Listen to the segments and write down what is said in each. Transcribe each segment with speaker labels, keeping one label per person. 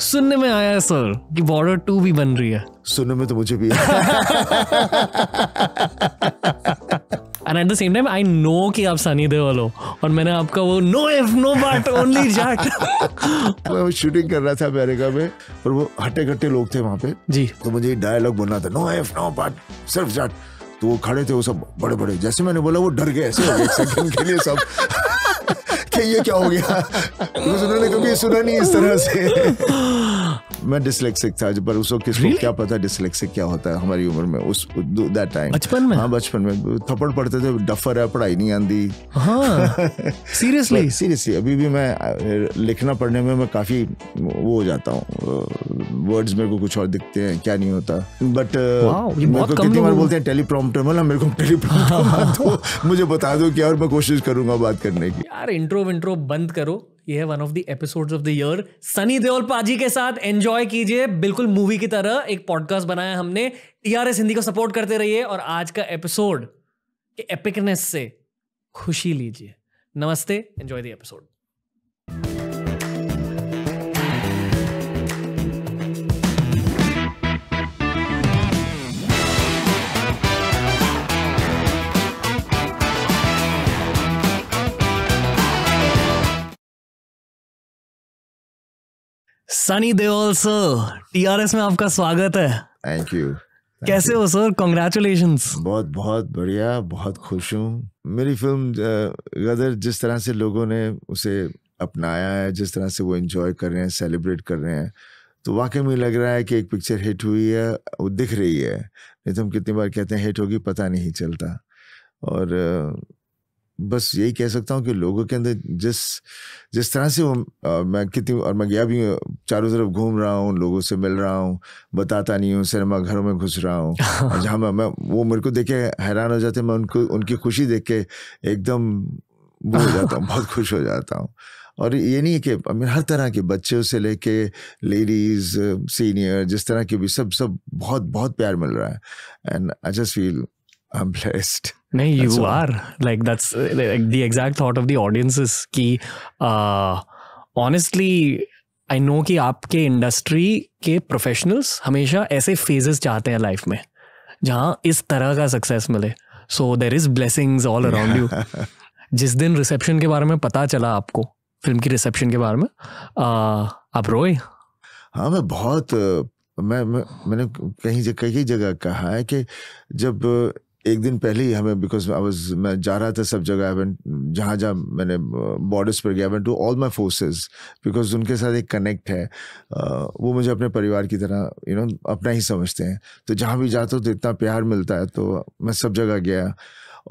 Speaker 1: सुनने में आया है सर कि बॉर्डर टू भी बन रही है सुनने में तो मुझे भी and at the same time I know कि आप सनी देओल हो और मैंने आपका वो no if no but only Jaat मैं वो शूटिंग कर रहा था
Speaker 2: अमेरिका में और वो हटे कट्टे लोग थे वहाँ पे जी तो मुझे डायलॉग बोलना था नो इफ नो बट सिर्फ जाट तो वो खड़े थे वो सब बड़े बड़े जैसे मैंने बोला वो डर गए ऐसे एक सेकंड के लिए सब कि ये क्या हो गया उन्होंने कभी सुना नहीं इस तरह से मैं डिसलेक्सिक था पर उस वक्त किसको really? क्या पता डिसलेक्सिक क्या होता है हमारी उम्र में उस दैट टाइम बचपन में हाँ बचपन में थप्पड़ पड़ते थे डफर है पढ़ाई नहीं आंदी सीरियसली हाँ। सीरियसली अभी भी मैं लिखना पढ़ने में मैं काफ़ी वो हो जाता हूँ वर्ड्स मेरे को कुछ और दिखते हैं क्या नहीं होता बट मेरे को कितनी बार बोलते हैं टेलीप्रॉम्प्टर मतलब मेरे को टेलीप्रॉम्प्टर मुझे बता दो क्या और मैं कोशिश करूंगा बात करने की
Speaker 1: यार इंट्रो विंट्रो बंद करो ये है one of the episodes of the year Sunny Deol paaji के साथ एंजॉय कीजिए बिल्कुल मूवी की तरह एक पॉडकास्ट बनाया हमने टीआरएस हिंदी को सपोर्ट करते रहिए और आज का एपिसोड के एपिकनेस से खुशी लीजिए नमस्ते enjoy the episode Sunny Deol sir TRS में आपका स्वागत है थैंक यू कैसे हो सर
Speaker 2: कॉन्ग्रेचुलेशन बहुत बहुत बढ़िया बहुत खुश हूँ मेरी फिल्म गदर जिस तरह से लोगों ने उसे अपनाया है जिस तरह से वो इन्जॉय कर रहे हैं सेलिब्रेट कर रहे हैं तो वाकई में लग रहा है कि एक पिक्चर हिट हुई है वो दिख रही है नहीं तो हम कितनी बार कहते हैं हिट होगी पता नहीं चलता और बस यही कह सकता हूँ कि लोगों के अंदर जिस जिस तरह से वो आ, मैं कितनी और मैं गया भी चारों तरफ घूम रहा हूँ लोगों से मिल रहा हूँ बताता नहीं हूँ सिनेमा घरों में घुस रहा हूँ जहाँ मैं, मैं वो मेरे को देख के हैरान हो जाते हैं मैं उनको उनकी खुशी देख के एकदम वो हो जाता हूँ बहुत खुश हो जाता हूँ और ये नहीं है कि आई मीन हर तरह के बच्चों से लेके लेडीज़ सीनियर जिस तरह के भी सब सब बहुत बहुत प्यार मिल रहा है and I just feel I'm blessed.
Speaker 1: Like that's like the exact thought of the audience is ki uh honestly I know ki aapke industry ke के hamesha aise phases chahte hain life mein jahan is tarah ka success mile. So there is blessings all around yeah. you. जिस दिन reception के बारे में पता चला आपको film की रिसेप्शन के बारे में आ, आप रोए हाँ मैं
Speaker 2: बहुत मैं, मैं मैंने कहीं कई जगह कहा है कि जब एक दिन पहले ही हमें बिकॉज आई वॉज मैं जा रहा था सब जगह आई जहाँ जहाँ मैंने बॉर्डर्स uh, पर गया to all my forces because उनके साथ एक कनेक्ट है uh, वो मुझे अपने परिवार की तरह यू you नो know, अपना ही समझते हैं तो जहाँ भी जाता हूँ तो इतना प्यार मिलता है तो मैं सब जगह गया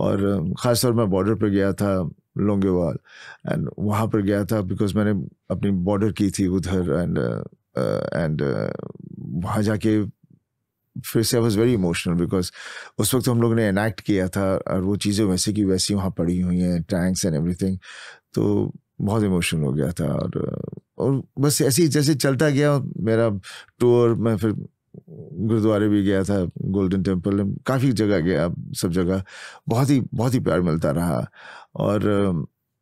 Speaker 2: और um, ख़ासतौर मैं बॉर्डर पर गया था लोंगेवाल एंड वहाँ पर गया था बिकॉज मैंने अपनी बॉर्डर की थी उधर एंड एंड uh, वहाँ जाके फिर से I was very emotional because उस वक्त हम लोग ने एनेक्ट किया था और वो चीज़ें वैसे की वैसी वहाँ पड़ी हुई हैं टैंक्स एंड थिंग तो बहुत इमोशनल हो गया था और और बस ऐसे ही जैसे चलता गया मेरा टूर मैं फिर गुरुद्वारे भी गया था गोल्डन टेम्पल काफ़ी जगह गया सब जगह बहुत ही बहुत ही प्यार मिलता रहा और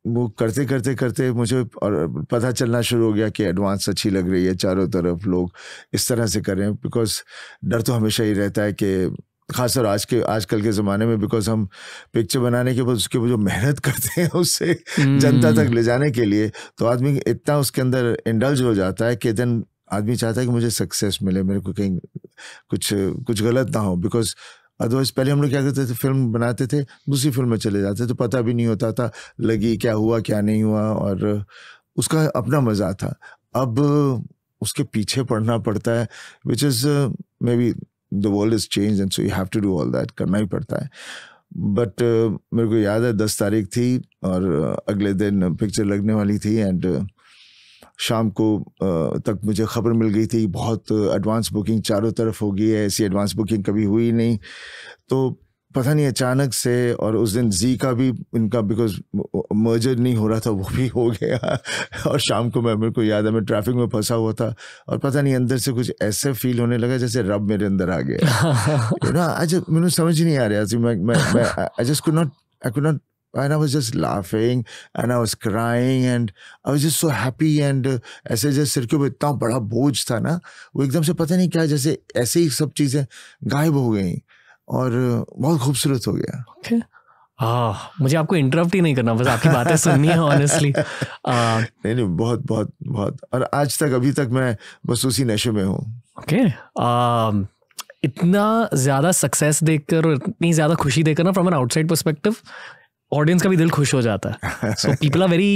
Speaker 2: वो करते करते करते मुझे और पता चलना शुरू हो गया कि एडवांस अच्छी लग रही है चारों तरफ लोग इस तरह से कर रहे हैं बिकॉज डर तो हमेशा ही रहता है कि खासकर आज के आजकल के ज़माने में बिकॉज हम पिक्चर बनाने के बाद उसके जो मेहनत करते हैं उससे जनता तक ले हम्म। जाने के लिए तो आदमी इतना उसके अंदर इंडल्ज हो जाता है कि देन आदमी चाहता है कि मुझे सक्सेस मिले मेरे को कहीं कुछ कुछ गलत ना हो बिकॉज अदरवाइज पहले हम लोग क्या करते थे फिल्म बनाते थे दूसरी फिल्म में चले जाते तो पता भी नहीं होता था लगी क्या हुआ क्या नहीं हुआ और उसका अपना मज़ा था अब उसके पीछे पढ़ना पड़ता है which is maybe the world is change and so you have to do all that करना ही पड़ता है बट uh, मेरे को याद है दस तारीख थी और uh, अगले दिन पिक्चर लगने वाली थी एंड uh, शाम को तक मुझे खबर मिल गई थी बहुत एडवांस बुकिंग चारों तरफ हो गई है ऐसी एडवांस बुकिंग कभी हुई नहीं तो पता नहीं अचानक से और उस दिन जी का भी इनका बिकॉज मर्जर नहीं हो रहा था वो भी हो गया और शाम को मैं मेरे को याद है मैं ट्रैफिक में फंसा हुआ था और पता नहीं अंदर से कुछ ऐसे फील होने लगा जैसे रब मेरे अंदर आ गया ना आज मैंने समझ नहीं आ रहा मैं मैं I just could not I could not and I was just laughing and I was crying and I was just so happy and uh, ऐसे जैसे सिर के ऊपर इतना बड़ा बोझ था ना वो एकदम से पता नहीं क्या जैसे ऐसे ही सब चीज़ें गायब हो गई
Speaker 1: और uh,
Speaker 2: बहुत खूबसूरत हो गया
Speaker 1: okay. आ, मुझे आपको इंटरप्ट ही नहीं करना बस आपकी बातें सुननी है ऑनेस्टली
Speaker 2: नहीं नहीं बहुत बहुत बहुत और आज तक अभी तक मैं
Speaker 1: बस उसी नशे में हूँ ओके okay. इतना ज़्यादा सक्सेस देखकर और इतनी ज़्यादा खुशी देखकर ना from an outside perspective audience का भी दिल खुश हो जाता है so people are very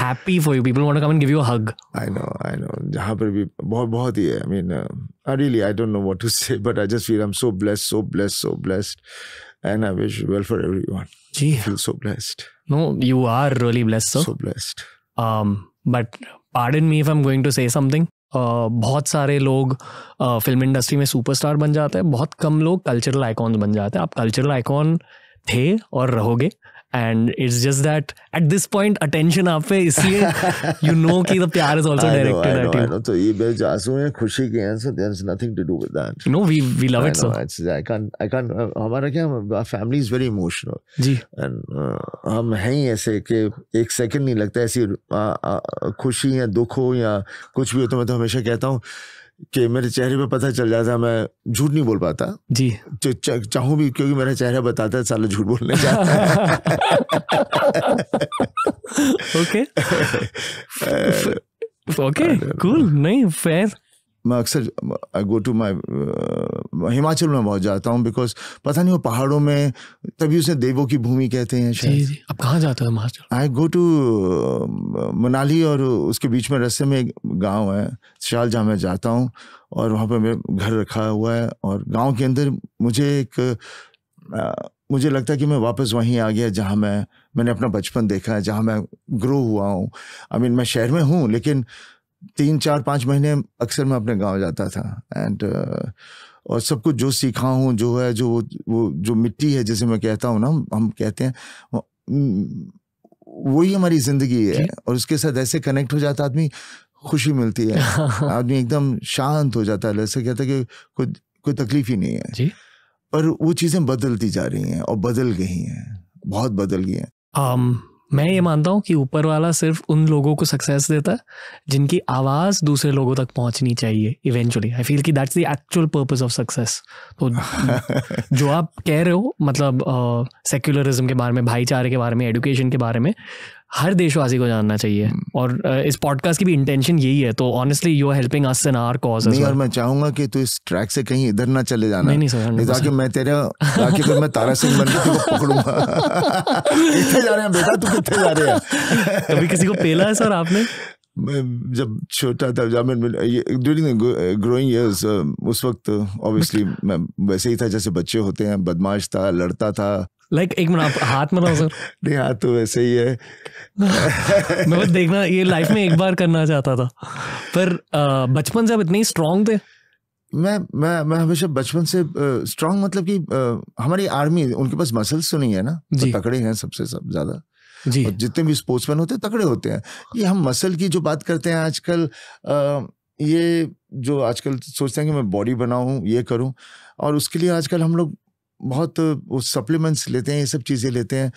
Speaker 1: happy for you people want to come and give you a hug
Speaker 2: I know I know जहां पर भी बहुत बहुत ही है I mean I really I don't know what to say but I just feel I am so blessed so blessed so blessed and I wish well for everyone ji I feel so blessed
Speaker 1: no you are really blessed so blessed Um, but pardon me if I'm going to say something. Uh, बहुत सारे लोग uh, film industry में superstar बन जाते हैं बहुत कम लोग cultural icons बन जाते हैं आप कल्चरल आइकॉन थे और रहोगे and it's just that at this point attention आप पे इसलिए यू नो कि द प्यार is also directed at
Speaker 2: you तो ये बस हैं खुशी के हैं so there is nothing to do with that no we we love it so I can't I can't हमारा क्या family is very emotional ji and uh, हम हैं ही ऐसे कि एक सेकंड नहीं लगता ऐसी खुशी या दुख हो या कुछ भी हो तो मैं तो हमेशा कहता हूँ कि मेरे चेहरे पे पता चल जाता मैं झूठ नहीं बोल पाता जी तो चाहूं भी क्योंकि मेरा चेहरा बताता है साला झूठ बोलने चाहता है ओके ओके कूल नहीं फेयर मैं अक्सर आई गो टू माई हिमाचल में बहुत जाता हूँ बिकॉज पता नहीं वो पहाड़ों में तभी उसे देवों की भूमि कहते हैं शायद
Speaker 1: अब कहाँ जाता है Himachal
Speaker 2: I go to Manali और उसके बीच में रस्ते में एक गाँव है शाल जहाँ मैं जाता हूँ और वहाँ पर मैं घर रखा हुआ है और गाँव के अंदर मुझे एक आ, uh, मुझे लगता है कि मैं वापस वहीं आ गया जहाँ मैं मैंने अपना बचपन देखा है जहाँ मैं ग्रो हुआ हूँ आई मीन मैं शहर में हूँ लेकिन तीन चार पाँच महीने अक्सर मैं अपने गांव जाता था एंड uh, और सब कुछ जो सीखा हूँ जो है जो वो जो मिट्टी है जैसे मैं कहता हूँ ना हम कहते हैं वही हमारी जिंदगी है और उसके साथ ऐसे कनेक्ट हो जाता आदमी खुशी मिलती है आदमी एकदम शांत हो जाता है ऐसे कहता है कि कोई कोई तकलीफ ही नहीं है जी? और वो चीज़ें बदलती जा रही हैं और बदल गई हैं बहुत बदल गई हैं
Speaker 1: um, मैं ये हम्म। मानता हूँ कि ऊपर वाला सिर्फ उन लोगों को सक्सेस देता है जिनकी आवाज़ दूसरे लोगों तक पहुँचनी चाहिए इवेंचुअली आई फील कि that's the actual purpose of success तो जो आप कह रहे हो मतलब सेक्युलरिज्म के बारे में भाईचारे के बारे में एडुकेशन के बारे में हर देशवासी को जानना चाहिए hmm. और इस पॉडकास्ट की भी इंटेंशन यही है तो honestly you are helping us in our cause नहीं और
Speaker 2: मैं चाहूंगा कि तू इस ट्रैक से कहीं इधर ना चले जाना नहीं नहीं सर नहीं ताकि मैं तेरे ताकि फिर मैं तारा सिंह बन के पकड़ूंगा कितने जा रहे हैं बेटा तू कितने जा रहे
Speaker 1: हैं कभी किसी को पेला है सर आपने
Speaker 2: मैं जब छोटा था जब मैं ड्यूरिंग ग्रोइंग इयर्स उस वक्त ऑब्वियसली मैं वैसे ही था जैसे बच्चे होते हैं बदमाश था लड़ता था
Speaker 1: लाइक like, एक मिनट आप हाथ मनाओ सर नहीं हाथ तो वैसे ही है मैं बस देखना ये लाइफ में एक बार करना चाहता था पर बचपन से आप इतने स्ट्रांग थे मैं मैं मैं हमेशा बचपन से स्ट्रांग मतलब कि
Speaker 2: हमारी आर्मी उनके पास मसल्स तो नहीं है ना तो तकड़े हैं सबसे सब ज्यादा जी और जितने भी स्पोर्ट्समैन होते हैं तकड़े होते हैं ये हम मसल की जो बात करते हैं आजकल ये जो आजकल सोचते हैं कि मैं बॉडी बनाऊं ये करूं और उसके लिए आजकल हम लोग बहुत वो सप्लीमेंट्स लेते हैं ये सब चीज़ें लेते हैं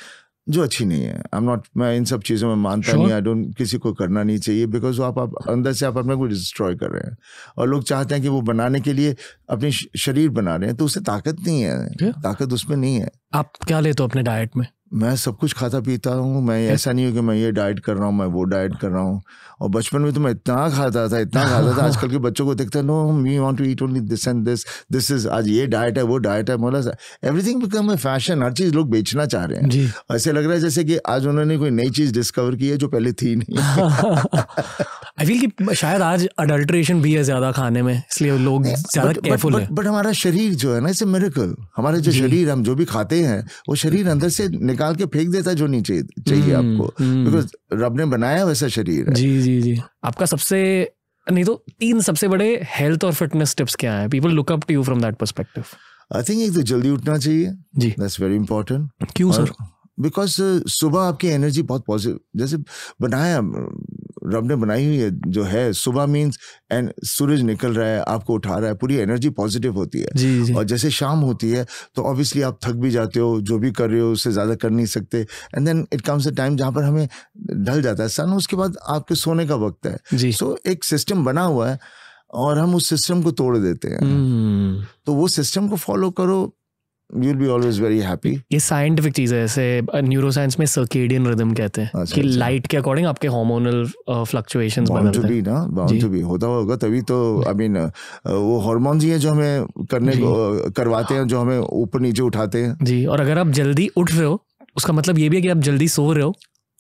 Speaker 2: जो अच्छी नहीं है आई एम नॉट मैं इन सब चीज़ों में मानता sure. नहीं आई डोंट किसी को करना नहीं चाहिए बिकॉज आप, आप अंदर से आप अपने को डिस्ट्रॉय कर रहे हैं और लोग चाहते हैं कि वो बनाने के लिए अपने शरीर बना रहे हैं तो उससे ताकत नहीं है yeah. ताकत उसमें नहीं है आप क्या लेते हो अपने डाइट में मैं सब कुछ खाता पीता हूँ मैं ऐसा नहीं हूँ कि मैं ये डाइट कर रहा हूँ मैं वो डाइट कर रहा हूँ और बचपन में तो मैं इतना खाता था इतना खाता था आजकल के बच्चों को देखते no we want to eat only this and this this is आज ये डाइट है वो डाइट है मोला एवरीथिंग बिकम ए फैशन हर चीज़ लोग बेचना चाह रहे हैं ऐसे लग रहा है जैसे कि आज उन्होंने कोई नई चीज़ डिस्कवर
Speaker 1: की है जो पहले थी नहीं आई फील कि शायद आज अडल्ट्रेशन भी है ज़्यादा खाने में इसलिए लोग ज़्यादा केयरफुल बट
Speaker 2: हमारा शरीर जो है ना इट्स ए मेरिकल हमारा जो शरीर हम जो भी खाते हैं वो शरीर अंदर से निकाल के फेंक देता जो नीचे चाहिए चाहिए हम्म, आपको बिकॉज
Speaker 1: हम्म। रब ने बनाया वैसा शरीर है जी जी जी आपका सबसे नहीं तो तीन सबसे बड़े हेल्थ और फिटनेस टिप्स क्या हैं people look up to you from that perspective I think एक तो जल्दी उठना चाहिए
Speaker 2: जी दैट्स वेरी इंपॉर्टेंट क्यों सर बिकॉज uh, सुबह आपकी एनर्जी बहुत पॉजिटिव जैसे बनाया रब ने बनाई हुई है जो है सुबह मीन्स एंड सूरज निकल रहा है आपको उठा रहा है पूरी एनर्जी पॉजिटिव होती है जी, जी. और जैसे शाम होती है तो ऑब्वियसली आप थक भी जाते हो जो भी कर रहे हो उससे ज़्यादा कर नहीं सकते and then it comes a time जहाँ पर हमें ढल जाता है सन उसके बाद आपके सोने का वक्त है सो so, एक सिस्टम बना हुआ है और हम उस सिस्टम को तोड़ देते हैं हम्म। तो वो सिस्टम को फॉलो करो you'll be always very happy
Speaker 1: ये scientific चीज है ऐसे neuroscience में circadian rhythm कहते हैं कि light के according आपके hormonal uh, fluctuations bound to be ना bound
Speaker 2: to be होता होगा तभी तो I mean uh, वो hormones ही है जो हमें करने को uh, करवाते हैं जो हमें ऊपर नीचे उठाते
Speaker 1: हैं जी और अगर आप जल्दी उठ रहे हो उसका मतलब ये भी है कि आप जल्दी सो रहे हो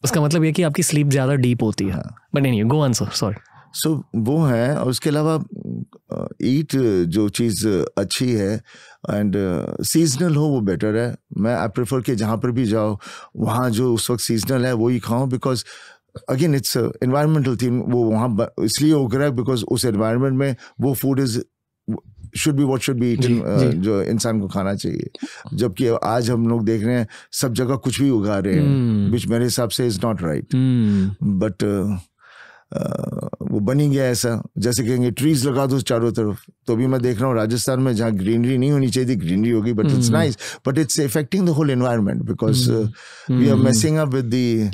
Speaker 1: उसका मतलब ये कि आपकी स्लीप ज्यादा डीप होती है बट नहीं गो आंसर सॉरी
Speaker 2: सो वो है और उसके अलावा ईट जो चीज़ अच्छी है एंड सीजनल हो वो बेटर है मैं आई प्रेफर कि जहाँ पर भी जाओ वहाँ जो उस वक्त सीजनल है वही खाऊँ because again it's environmental theme वो वहाँ इसलिए हो रहा है बिकॉज उस इन्वायरमेंट में वो food is should be what should be eaten जो इंसान को खाना चाहिए जबकि आज हम लोग देख रहे हैं सब जगह कुछ भी उगा रहे हैं बिच हम्म। मेरे हिसाब से इज़ नॉट राइट बट वो बन ही गया ऐसा जैसे कहेंगे ट्रीज लगा दो चारों तरफ तो भी मैं देख रहा हूँ राजस्थान में जहाँ ग्रीनरी नहीं होनी चाहिए थी ग्रीनरी होगी but it's nice but it's affecting the whole environment because we are messing up with the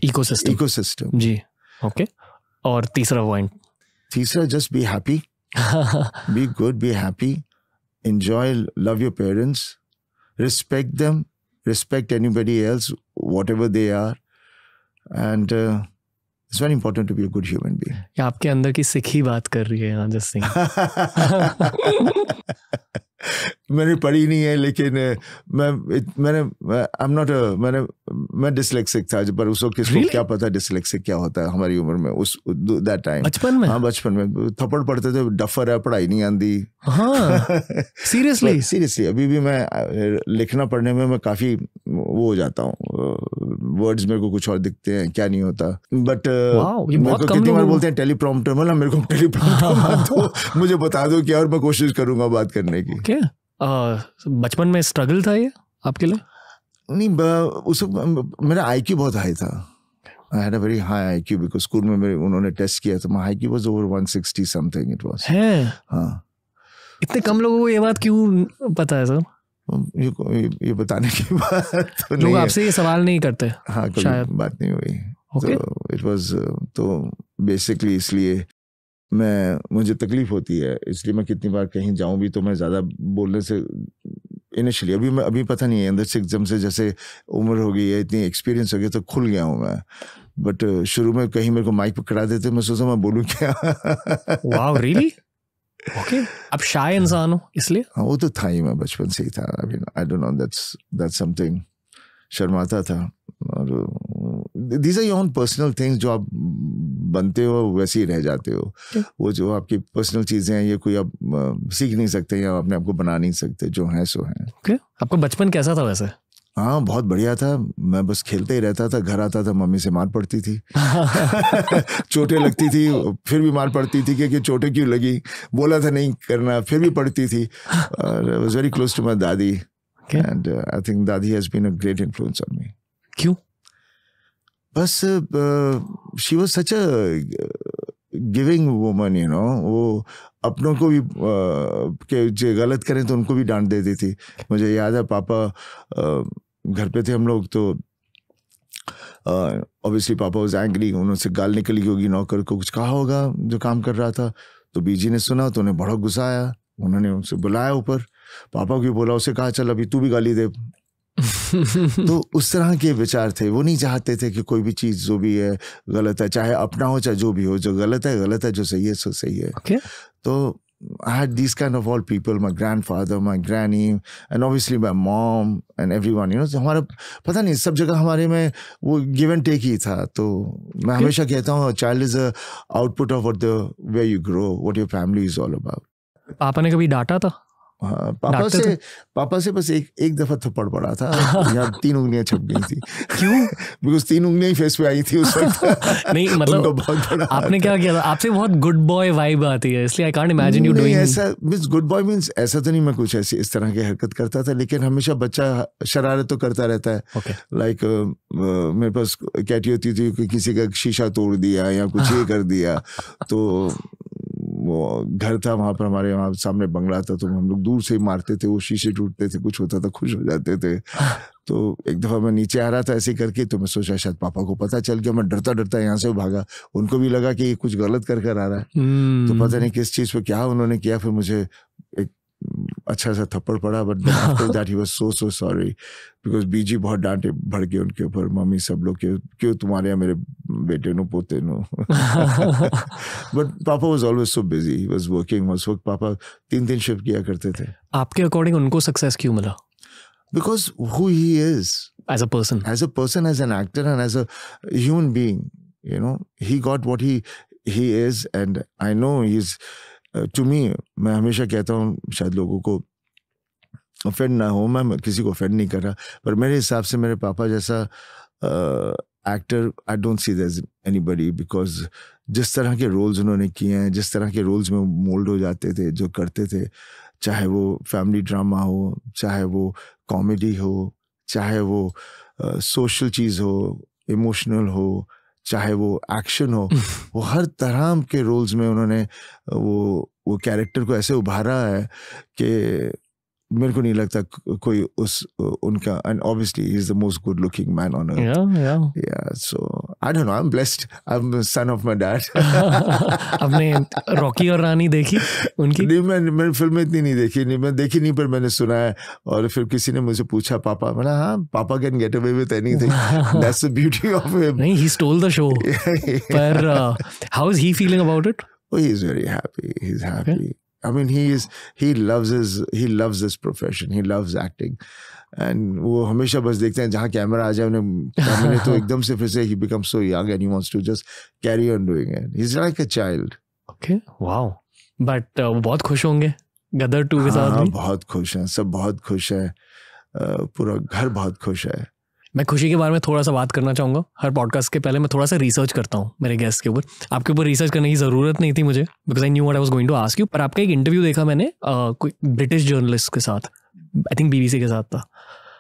Speaker 2: ecosystem ji okay okay. और तीसरा पॉइंट तीसरा just be happy be good be happy love your parents respect respect respect anybody else whatever they are and it's very important to be a good human being
Speaker 1: आपके अंदर की सिख ही बात कर रही है राजेश सिंह मैंने पढ़ी नहीं है लेकिन मैं
Speaker 2: इत, मैंने आई एम नॉट अ मैंने मैं डिसलेक्सिक था पर उस वक्त किसको really? क्या पता डिसलेक्सिक क्या होता है हमारी उम्र में उस दैट टाइम बचपन में हाँ बचपन में थप्पड़ पड़ते थे डफर है पढ़ाई नहीं आंदी हाँ सीरियसली सीरियसली अभी भी मैं लिखना पढ़ने में मैं काफ़ी वो हो जाता हूँ वर्ड्स मेरे को कुछ और दिखते हैं क्या नहीं होता बट कितनी बार बोलते हैं टेलीप्रॉम्प्टर मतलब मेरे को टेलीप्रॉम्प्टर मुझे बता दो क्या और मैं कोशिश करूंगा बात करने की क्या
Speaker 1: बचपन में स्ट्रगल था ये
Speaker 2: आपके लिए नहीं उस मेरा आई क्यू बहुत हाई था I had a very high I Q because school में मेरे उन्होंने टेस्ट किया तो my I Q was over one sixty something it was है हाँ
Speaker 1: इतने कम लोगों को ये बात क्यों पता है सर
Speaker 2: ये, ये बताने
Speaker 1: की बात तो लोग आपसे ये सवाल नहीं करते हाँ शायद। बात नहीं हुई तो
Speaker 2: इट वाज uh, तो बेसिकली इसलिए मैं मुझे तकलीफ होती है इसलिए मैं कितनी बार कहीं जाऊं भी तो मैं ज़्यादा बोलने से इनिशियली अभी मैं अभी पता नहीं है अंदर से एकदम से जैसे उम्र हो गई है इतनी एक्सपीरियंस हो गया तो खुल गया हूँ मैं बट uh, शुरू में कहीं मेरे को माइक पकड़ा देते मैं सोचा मैं बोलूँ क्या रियली
Speaker 1: ओके अब शाय इंसान हो
Speaker 2: इसलिए हाँ, वो तो था ही मैं बचपन से ही था I mean I don't know that's that's something शर्माता था और these are your personal things जो आप बनते हो वैसे ही रह जाते हो वो जो आपकी पर्सनल चीज़ें हैं ये कोई आप सीख नहीं सकते या अपने आप को बना नहीं सकते जो हैं सो हैं
Speaker 1: ओके आपका बचपन कैसा था
Speaker 2: वैसे हाँ बहुत बढ़िया था मैं बस खेलते ही रहता था घर आता था मम्मी से मार पड़ती थी चोटें लगती थी फिर भी मार पड़ती थी क्योंकि चोटें क्यों लगी बोला था नहीं करना फिर भी पड़ती थी और वेरी क्लोज टू माई दादी एंड आई थिंक दादी has been a great influence on me क्यों बस she was such a giving woman you know वो अपनों को भी uh, के जो गलत करें तो उनको भी डांट देती थी मुझे याद है पापा uh, घर पे थे हम लोग तो ऑब्वियसली पापा वॉज एंग्री उन्होंने गाल निकली होगी नौकर को कुछ कहा होगा जो काम कर रहा था तो बीजी ने सुना तो उन्हें बड़ा गुस्सा आया उन्होंने उनसे बुलाया ऊपर पापा को बोला उसे कहा चल अभी तू भी गाली दे तो उस तरह के विचार थे वो नहीं चाहते थे कि कोई भी चीज़ जो भी है गलत है चाहे अपना हो चाहे जो भी हो जो गलत है गलत है जो सही है सो सही है okay. तो I had these kind of all people, my grandfather, my granny, and obviously my mom and everyone. You know, so हमारा पता नहीं सब जगह हमारे में वो give and take ही था तो मैं okay. हमेशा कहता हूँ child is a output of what the where you grow, what your family is all about.
Speaker 1: पापा ने कभी डांटा था हाँ, पापा से तो-
Speaker 2: पापा से बस एक एक दफा थप्पड़ पड़ा था यहाँ तीन उंगलियां छप गई थी क्यों बिकॉज तीन उंगलियां ही फेस पे आई थी उस वक्त
Speaker 1: नहीं मतलब बहुत बड़ा आपने क्या किया था आपसे बहुत गुड बॉय वाइब आती है इसलिए I can't imagine you doing ऐसा
Speaker 2: मींस गुड बॉय मींस ऐसा तो नहीं मैं कुछ ऐसी इस तरह की हरकत करता था लेकिन हमेशा बच्चा शरारत तो करता रहता है लाइक मेरे पास कैटी होती थी कि किसी का शीशा तोड़ दिया या कुछ ये कर दिया तो घर था वहाँ पर हमारे वहाँ सामने बंगला था तो हम लोग दूर से मारते थे वो शीशे टूटते थे कुछ होता था खुश हो जाते थे तो एक दफ़ा मैं नीचे आ रहा था ऐसे करके तो मैं सोचा शायद पापा को पता चल गया मैं डरता डरता यहाँ से भागा उनको भी लगा कि ये कुछ गलत कर कर आ रहा है
Speaker 1: तो हम्म। पता नहीं
Speaker 2: किस चीज़ पे क्या उन्होंने किया फिर मुझे एक अच्छा सा थप्पड़ पड़ा but after that he was so so sorry because बीजी बहुत डांटे भड़ भड़के उनके ऊपर मम्मी सब लोग क्यों क्यों तुम्हारे यहाँ मेरे बेटे नो पोते नो बट पापा was always so busy he was working was work पापा तीन तीन शिफ्ट किया करते थे
Speaker 1: आपके अकॉर्डिंग उनको सक्सेस क्यों मिला because
Speaker 2: who he is as a person as a person as an actor and as a human being you know he got what he he is and I know he is to me मैं हमेशा कहता हूँ शायद लोगों को offend ना हो मैं किसी को ऑफेंड नहीं कर रहा पर मेरे हिसाब से मेरे पापा जैसा actor I don't see as anybody because जिस तरह के रोल्स उन्होंने किए हैं जिस तरह के रोल्स में मोल्ड हो जाते थे जो करते थे चाहे वो फैमिली ड्रामा हो चाहे वो कॉमेडी हो चाहे वो सोशल uh, चीज़ हो इमोशनल हो चाहे वो एक्शन हो हम्म। वो हर तरह के रोल्स में उन्होंने वो वो कैरेक्टर को ऐसे उभारा है कि मेरे को नहीं लगता कोई उस उनका and obviously is the most good looking man on earth yeah yeah yeah so I don't know I am blessed I am son of my dad
Speaker 1: आपने रॉकी और रानी देखी उनकी
Speaker 2: नहीं मैं मैं फिल्म इतनी नहीं देखी नहीं मैं देखी नहीं पर मैंने सुना है और फिर किसी ने मुझे पूछा पापा मैंने हाँ पापा can get away with anything that's the beauty of him नहीं ही स्टोल द शो
Speaker 1: पर
Speaker 2: how is he feeling about it he is very happy he is happy I mean, he is he loves his he loves this profession. He loves acting. And वो हमेशा बस देखते हैं जहाँ camera आ जाए उन्हें तो एकदम से फिर से he becomes so young and he wants to just carry on doing it. He's like a child. Okay, wow. But वो uh, बहुत खुश
Speaker 1: होंगे गदर टू के साथ भी. हाँ
Speaker 2: बहुत खुश हैं सब बहुत खुश हैं पूरा
Speaker 1: घर बहुत खुश है. मैं खुशी के बारे में थोड़ा सा बात करना चाहूँगा हर पॉडकास्ट के पहले मैं थोड़ा सा रिसर्च करता हूँ मेरे गेस्ट के ऊपर आपके ऊपर रिसर्च करने की ज़रूरत नहीं थी मुझे because I knew what I was going to ask you पर आपका एक इंटरव्यू देखा मैंने कोई ब्रिटिश जर्नलिस्ट के साथ आई थिंक बीबीसी के साथ था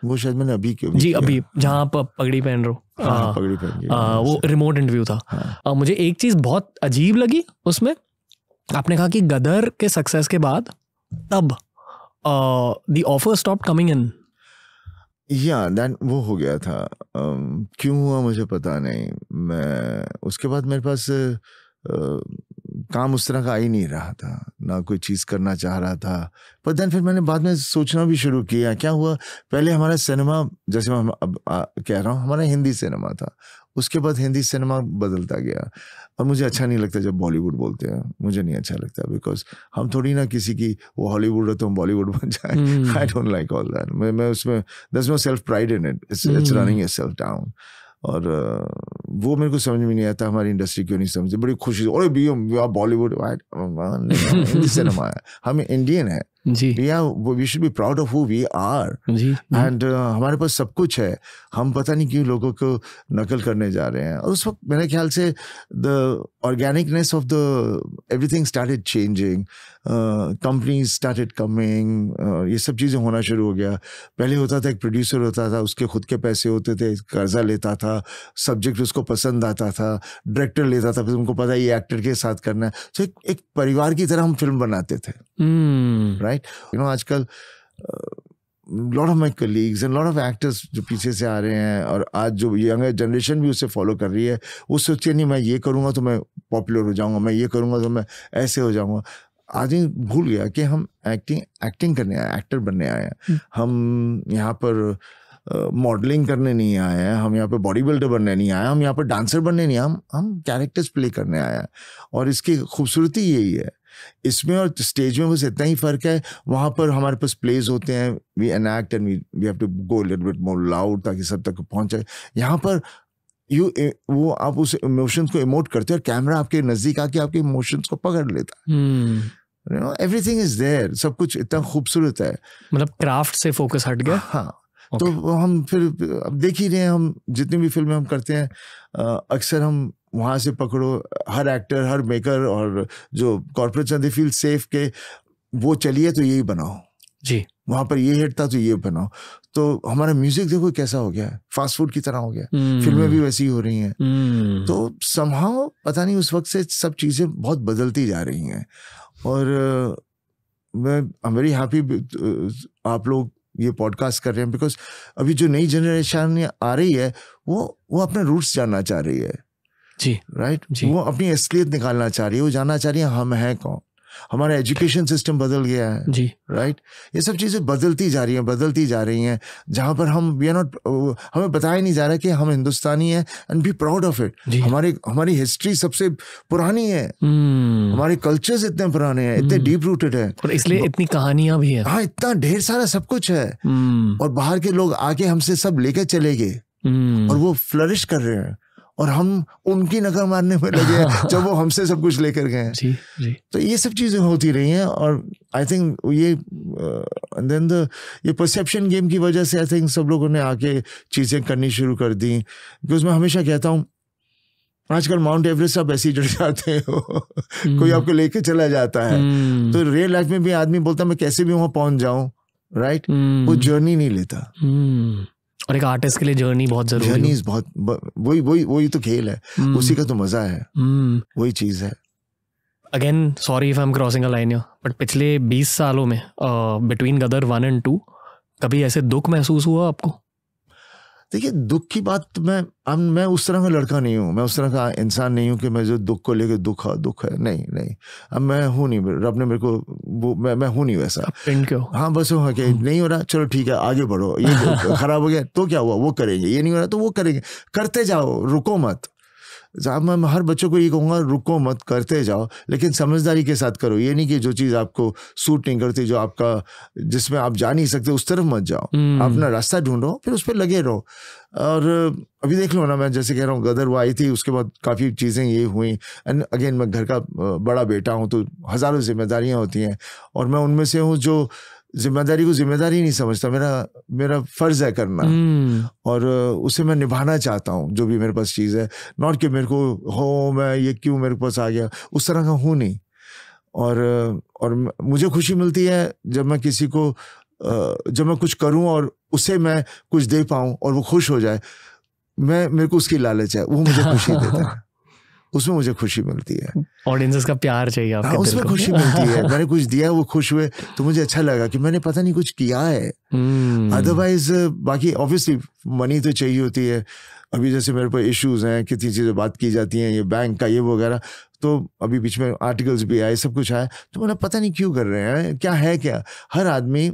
Speaker 1: वो शायद मैंने अभी क्यों जी अभी जहाँ आप पगड़ी पहन रहे हो हाँ, पगड़ी पहन वो रिमोट अच्छा। इंटरव्यू था हाँ। मुझे एक चीज़ बहुत अजीब लगी उसमें आपने कहा कि गदर के सक्सेस के बाद तब the offer stop coming in
Speaker 2: yeah then वो हो गया था क्यों हुआ मुझे पता नहीं मैं उसके बाद मेरे पास काम उस तरह का आ ही नहीं रहा था ना कोई चीज़ करना चाह रहा था पर देन फिर मैंने बाद में सोचना भी शुरू किया क्या हुआ पहले हमारा सिनेमा जैसे मैं अब आ, कह रहा हूँ हमारा हिंदी सिनेमा था उसके बाद हिंदी सिनेमा बदलता गया और मुझे अच्छा नहीं लगता जब बॉलीवुड बोलते हैं मुझे नहीं अच्छा लगता बिकॉज हम थोड़ी ना किसी की वो हॉलीवुड है तो हम बॉलीवुड बन जाए I don't like all that मैं मैं उसमें दस no self pride in it it's running a self down और वो मेरे को समझ में नहीं आता हमारी इंडस्ट्री क्यों नहीं समझती बड़ी खुशी अरे बॉलीवुड हम इंडियन है ji we we should be proud of who we are and हमारे पास सब कुछ है हम पता नहीं क्यों लोगों को नकल करने जा रहे हैं और उस वक्त मेरे ख्याल से the organicness of the everything started changing companies started coming ये सब चीज़ें होना शुरू हो गया पहले होता था एक प्रोड्यूसर होता था उसके खुद के पैसे होते थे कर्जा लेता था सब्जेक्ट उसको पसंद आता था डायरेक्टर लेता था फिर उनको पता ये एक्टर के साथ करना है तो एक, एक परिवार की तरह हम फिल्म बनाते थे right hmm. hmm. right? Right you know आजकल lot of my colleagues and lot of actors जो पीछे से आ रहे हैं और आज जो यंगर जनरेशन भी उसे फॉलो कर रही है वो सोचिए नहीं मैं ये करूँगा तो मैं पॉपुलर हो जाऊँगा मैं ये करूँगा तो मैं ऐसे हो जाऊँगा आदमी भूल गया कि हम एक्टिंग एक्टिंग करने आए एक्टर बनने आए हैं हम्म। हम यहाँ पर मॉडलिंग uh, करने नहीं आए हैं हम यहाँ पर बॉडी बिल्डर बनने नहीं आए हम यहाँ पर डांसर बनने नहीं आए हम हम कैरेक्टर्स प्ले करने आए हैं और इसकी खूबसूरती यही है इसमें और स्टेज में बस इतना ही फर्क है वहाँ पर हमारे पास प्लेज होते हैं we enact and we we have to go little bit more loud ताकि सब तक पहुँचे यहाँ पर यू वो आप उस इमोशंस को इमोट करते हो और कैमरा आपके नज़दीक आके आपके इमोशंस को पकड़ लेता है you know everything is there सब कुछ इतना खूबसूरत है
Speaker 1: मतलब क्राफ्ट से फोकस हट गया हाँ तो okay. तो
Speaker 2: हम फिर अब देख ही रहे हैं हम जितनी भी फिल्में हम करते हैं अक्सर हम वहाँ से पकड़ो हर एक्टर हर मेकर और जो कॉरपोरेट दे फील सेफ के वो चलिए तो यही बनाओ जी वहाँ पर ये हिट था तो ये बनाओ तो हमारा म्यूजिक देखो कैसा हो गया फास्ट फूड की तरह हो गया हम्म। फिल्में भी वैसी हो रही हैं हम्म। तो संभाव पता नहीं उस वक्त से सब चीज़ें बहुत बदलती जा रही हैं और मैं आई एम वेरी हैप्पी आप लोग ये पॉडकास्ट कर रहे हैं बिकॉज अभी जो नई जनरेशन आ रही है वो वो अपने रूट्स जानना चाह रही है जी राइट right? जी. वो अपनी असलियत निकालना चाह रही है वो जानना चाह रही है हम हैं कौन हमारा एजुकेशन सिस्टम बदल गया है जी राइट right? ये सब चीज़ें बदलती जा रही हैं बदलती जा रही हैं जहाँ पर हम वी आर नॉट हमें बताया नहीं जा रहा कि हम हिंदुस्तानी हैं and be proud of it हमारी हमारी हिस्ट्री सबसे पुरानी है हम्म। हमारे कल्चर्स इतने पुराने हैं इतने डीप रूटेड है और इसलिए इतनी कहानियां भी है हाँ इतना ढेर सारा सब कुछ है हम्म। और बाहर के लोग आके हमसे सब लेके चले गए हम्म। और वो फ्लरिश कर रहे हैं और हम उनकी नकल मारने में लगे जब वो हमसे सब कुछ लेकर गए जी जी तो ये सब चीज़ें होती रही हैं और आई थिंक ये देन uh, द ये परसेप्शन गेम की वजह से आई थिंक सब लोगों ने आके चीज़ें करनी शुरू कर दी बिकॉज मैं हमेशा कहता हूँ आजकल माउंट एवरेस्ट आप ऐसे ही जुड़ जाते हो हम्म। कोई आपको लेके चला जाता है हम्म। तो रियल लाइफ में भी आदमी बोलता मैं कैसे भी वहां पहुंच जाऊं राइट right? हम्म। वो जर्नी नहीं लेता
Speaker 1: और एक आर्टिस्ट के लिए जर्नी बहुत जरूरी जर्नी
Speaker 2: बहुत वही वही वही तो खेल है mm. उसी का तो मजा
Speaker 1: है mm. वही चीज है again sorry if I am crossing a line you but पिछले 20 सालों में between Gadar one and two कभी ऐसे दुख महसूस हुआ आपको
Speaker 2: देखिए दुख की बात मैं अब मैं उस तरह का लड़का नहीं हूँ मैं उस तरह का इंसान नहीं हूँ कि मैं जो दुख को लेकर दुख है दुख है नहीं नहीं अब मैं हूँ नहीं रब ने मेरे को वो मैं मैं हूँ नहीं वैसा हाँ बस हो कि हम्म। नहीं हो रहा चलो ठीक है आगे बढ़ो ये खराब हो गया तो क्या हुआ वो करेंगे ये नहीं हो रहा तो वो करेंगे करते जाओ रुको मत साहब मैं हर बच्चों को ये कहूँगा रुको मत करते जाओ लेकिन समझदारी के साथ करो ये नहीं कि जो चीज़ आपको सूट नहीं करती जो आपका जिसमें आप जा नहीं सकते उस तरफ मत जाओ हम्म। अपना रास्ता ढूंढो फिर उस पर लगे रहो और अभी देख लो ना मैं जैसे कह रहा हूँ गदर वो आई थी उसके बाद काफ़ी चीज़ें ये हुई एंड अगेन मैं घर का बड़ा बेटा हूँ तो हज़ारों जिम्मेदारियाँ होती हैं और मैं उनमें से हूँ जो जिम्मेदारी को जिम्मेदारी नहीं समझता मेरा मेरा फर्ज है करना
Speaker 1: hmm.
Speaker 2: और उसे मैं निभाना चाहता हूँ जो भी मेरे पास चीज़ है नॉट कि मेरे को हो मैं ये क्यों मेरे पास आ गया उस तरह का हूँ नहीं और और मुझे खुशी मिलती है जब मैं किसी को जब मैं कुछ करूँ और उसे मैं कुछ दे पाऊँ और वो खुश हो जाए मैं मेरे को उसकी लालच है वो मुझे खुशी देता है उसमें मुझे खुशी मिलती है
Speaker 1: ऑडियंस का प्यार चाहिए आपके हाँ, उसमें को। खुशी मिलती है मैंने कुछ दिया
Speaker 2: वो खुश हुए तो मुझे अच्छा लगा कि मैंने पता नहीं कुछ किया है अदरवाइज हम्म। बाकी ऑब्वियसली मनी तो चाहिए होती है अभी जैसे मेरे पास इश्यूज हैं कितनी चीज़ें बात की जाती हैं ये बैंक का ये वगैरह तो अभी बीच में आर्टिकल्स भी आए सब कुछ आए तो मैंने पता नहीं क्यों कर रहे हैं क्या है क्या हर आदमी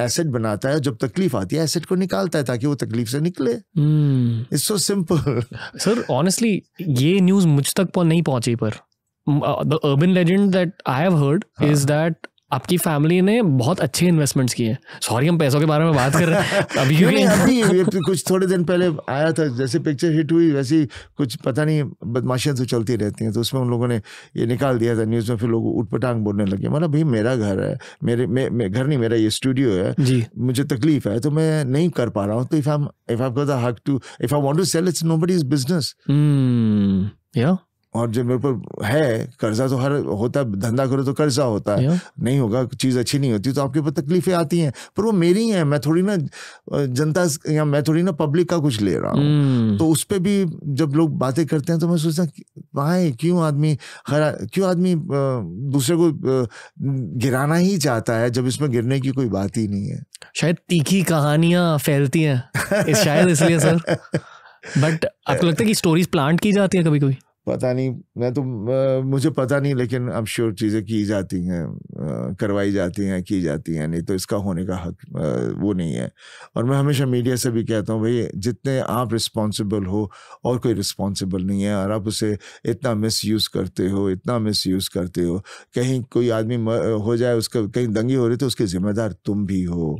Speaker 2: एसिड बनाता है जब तकलीफ आती है एसिड को
Speaker 1: निकालता है ताकि वो तकलीफ से निकले
Speaker 2: it's
Speaker 1: so simple sir honestly ये न्यूज मुझ तक नहीं पहुंची पर urban legend that I have heard is that आपकी फैमिली ने बहुत अच्छे इन्वेस्टमेंट्स किए सॉरी हम पैसों के बारे में बात कर रहे हैं अभी क्योंकि अभी ये
Speaker 2: तो कुछ थोड़े दिन पहले आया था जैसे पिक्चर हिट हुई वैसी कुछ पता नहीं बदमाशियां तो चलती रहती हैं तो उसमें उन लोगों ने ये निकाल दिया था न्यूज़ में फिर लोग उठपटांग बोलने लगे मतलब भाई मेरा घर है मेरे मे, मे, घर नहीं मेरा ये स्टूडियो है जी मुझे तकलीफ है तो मैं नहीं कर पा रहा हूँ तो if I if I the हक to if I want to sell it's nobody's business या और जब मेरे पर है कर्जा तो हर होता है धंधा करो तो कर्जा होता है नहीं होगा चीज़ अच्छी नहीं होती तो आपके ऊपर तकलीफें आती हैं पर वो मेरी हैं मैं थोड़ी ना जनता या मैं थोड़ी ना पब्लिक का कुछ ले रहा हूँ hmm. तो उस पर भी जब लोग बातें करते हैं तो मैं सोचता भाई क्यों आदमी खरा क्यों आदमी दूसरे को गिराना ही चाहता है जब इसमें गिरने की कोई बात ही नहीं है
Speaker 1: शायद तीखी कहानियां फैलती हैं शायद इसलिए सर बट आपको लगता है कि स्टोरीज प्लांट की जाती है कभी कभी
Speaker 2: पता नहीं मैं तो मुझे पता नहीं लेकिन अब श्योर चीज़ें की जाती हैं करवाई जाती हैं की जाती हैं नहीं तो इसका होने का हक वो नहीं है और मैं हमेशा मीडिया से भी कहता हूँ भाई जितने आप रिस्पॉन्सिबल हो और कोई रिस्पॉन्सिबल नहीं है और आप उसे इतना मिस यूज़ करते हो इतना मिस यूज़ करते हो कहीं कोई आदमी हो जाए उसका कहीं दंगी हो रही तो उसके ज़िम्मेदार तुम भी हो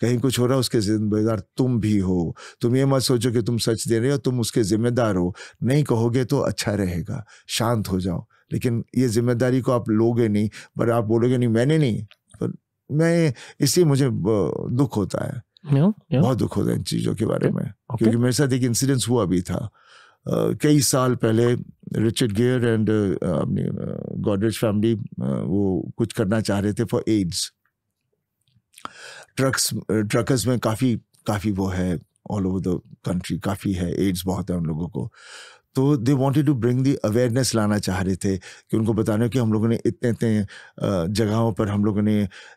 Speaker 2: कहीं कुछ हो रहा है उसके जिम्मेदार तुम भी हो तुम ये मत सोचो कि तुम सच दे रहे हो तुम उसके जिम्मेदार हो नहीं कहोगे तो अच्छा रहेगा शांत हो जाओ लेकिन ये जिम्मेदारी को आप लोगे नहीं पर आप बोलोगे नहीं मैंने नहीं पर मैं इसलिए मुझे दुख होता है
Speaker 1: यो, यो। बहुत
Speaker 2: दुख होता है इन चीज़ों के बारे में क्योंकि मेरे साथ एक इंसिडेंस हुआ भी था Uh, कई साल पहले रिचर्ड गेयर एंड अपनी गॉडरेज फैमिली वो कुछ करना चाह रहे थे फॉर एड्स ट्रक्स ट्रकर्स में काफ़ी काफ़ी वो है ऑल ओवर द कंट्री काफ़ी है एड्स बहुत है उन लोगों को तो they wanted to bring the awareness लाना चाह रहे थे कि उनको बताने कि हम लोगों ने इतने इतने जगहों पर हम लोगों ने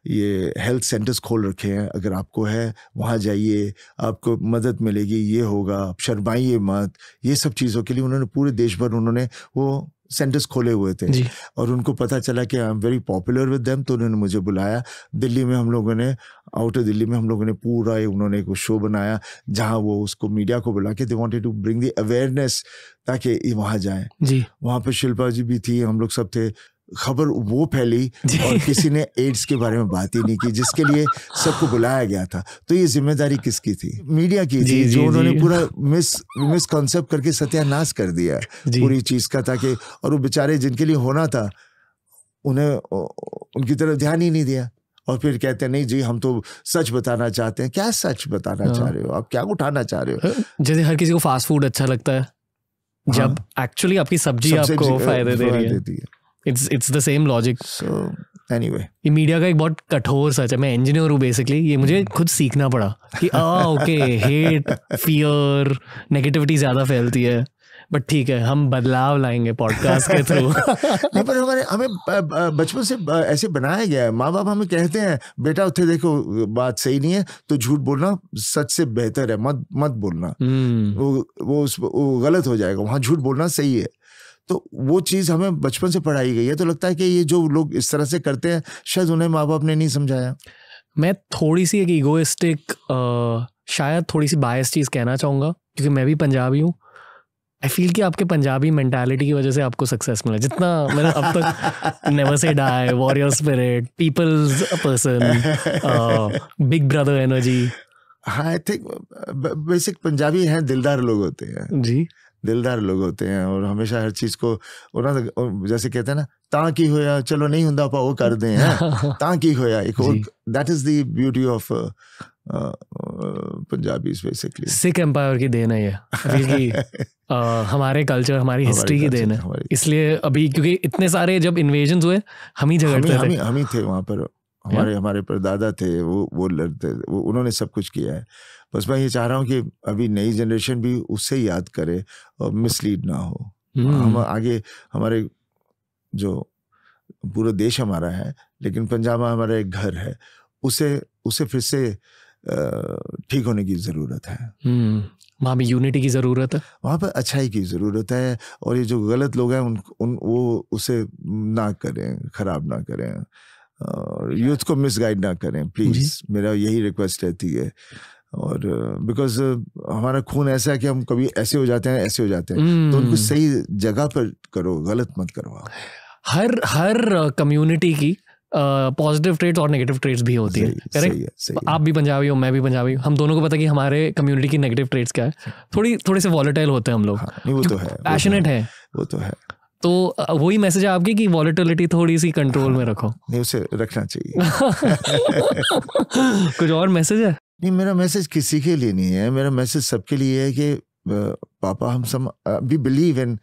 Speaker 2: ये हेल्थ सेंटर्स खोल रखे हैं अगर आपको है वहाँ जाइए आपको मदद मिलेगी ये होगा आप शर्माइए मत ये सब चीज़ों के लिए उन्होंने पूरे देश भर उन्होंने वो सेंटर्स खोले हुए थे और उनको पता चला कि I am very popular with them तो उन्होंने मुझे बुलाया दिल्ली में हम लोगों ने आउटर दिल्ली में हम लोगों ने पूरा उन्होंने एक शो बनाया जहाँ वो उसको मीडिया को बुला के they wanted to bring the awareness ताकि वहाँ जाए जी वहाँ पर शिल्पा जी भी थी हम लोग सब थे खबर वो फैली और किसी ने एड्स के बारे में बात ही नहीं की जिसके लिए सबको बुलाया गया था तो ये जिम्मेदारी किसकी थी मीडिया की थी जो उन्होंने पूरा मिस मिसकॉन्सेप्ट करके सत्यानाश कर दिया पूरी चीज का ताकि और वो बेचारे जिनके लिए होना था उन्हें उनकी तरफ ध्यान ही नहीं दिया और फिर कहते हैं नहीं जी हम तो सच बताना चाहते हैं क्या सच बताना हाँ। चाह रहे हो आप क्या उठाना चाह रहे हो
Speaker 1: हाँ, जैसे हर किसी को फास्ट फूड अच्छा लगता है जब एक्चुअली हाँ। आपकी सब्जी आपको फायदे दे रही है it's it's the same logic anyway ये मीडिया का एक बहुत कठोर सच है मैं इंजीनियर हूँ बेसिकली ये मुझे खुद सीखना पड़ा कि ओके हेट फियर नेगेटिविटी ज़्यादा फैलती है बट ठीक है हम बदलाव लाएंगे पॉडकास्ट के थ्रू
Speaker 2: पर हमारे हमें बचपन से ऐसे बनाया गया है माँ बाप हमें कहते हैं बेटा उठे देखो बात सही नहीं है तो झूठ बोलना सच से बेहतर है मत मत बोलना हम्म। वो वो उस वो गलत हो जाएगा वहाँ झूठ बोलना सही है तो वो चीज़ हमें बचपन से पढ़ाई गई है तो लगता है कि ये जो लोग इस तरह से करते हैं
Speaker 1: शायद उन्हें माँ बाप ने नहीं समझाया मैं थोड़ी सी एक ईगोइस्टिक शायद थोड़ी सी बायस चीज़ कहना चाहूँगा क्योंकि मैं भी पंजाबी हूँ आई फील कि आपके पंजाबी मेंटालिटी की वजह से आपको सक्सेस मिला जितना मैंने अब तक never say die warrior spirit people's person big brother energy हाँ आई थिंक
Speaker 2: बेसिक पंजाबी हैं दिलदार लोग होते हैं जी दिलदार लोग होते हैं और हमेशा हर चीज को ਉਹਨਾਂ ਦਾ ਜੈਸੇ ਕਹਤੇ ਨਾ ਤਾਂ ਕੀ ਹੋਇਆ ਚਲੋ ਨਹੀਂ ਹੁੰਦਾ ਆਪਾਂ ਉਹ ਕਰਦੇ ਹਾਂ ਤਾਂ ਕੀ ਹੋਇਆ ਇੱਕ that is the beauty of uh, uh, Punjabis basically
Speaker 1: Sikh empire की देन है ये uh, हमारे कल्चर हमारी हिस्ट्री की देन है इसलिए अभी क्योंकि इतने सारे जब इन्वेजन हुए हम ही झगड़ते हम ही थे
Speaker 2: वहाँ पर हमारे हमारे परदादा थे वो वो लड़ते वो उन्होंने सब कुछ किया है बस मैं ये चाह रहा हूँ कि अभी नई जनरेशन भी उससे याद करे और मिसलीड ना हो हम हम्म। आगे हमारे जो पूरा देश हमारा है लेकिन पंजाबा हमारा एक घर है उसे उसे फिर से ठीक होने की ज़रूरत हम्म, है वहाँ पर यूनिटी की ज़रूरत है वहाँ पर अच्छाई की ज़रूरत है और ये जो गलत लोग हैं उन, उन वो उसे ना करें ख़राब ना करें यूथ को मिसगाइड ना करें प्लीज़ मेरा यही रिक्वेस्ट रहती है और बिकॉज uh, uh, हमारा खून ऐसा है कि हम कभी ऐसे हो जाते हैं ऐसे हो जाते हैं तो उनको हम्म। सही जगह पर करो गलत मत करो
Speaker 1: हर हर कम्युनिटी की पॉजिटिव ट्रेड्स और नेगेटिव ट्रेड्स भी होती है करेक्ट आप भी पंजाबी हो मैं भी पंजाबी हूँ हम दोनों को पता कि हमारे कम्युनिटी की नेगेटिव ट्रेड्स क्या है थोड़ी थोड़े से वॉलेटाइल होते हैं हम लोग हाँ, तो तो वो तो है पैशनेट है वो तो है तो वही मैसेज है आपकी कि वॉलेटिलिटी थोड़ी सी कंट्रोल में रखो नहीं उसे रखना चाहिए
Speaker 2: कुछ और मैसेज है नहीं मेरा मैसेज किसी के लिए नहीं है मेरा मैसेज सबके लिए है कि पापा हम सब वी बिलीव इन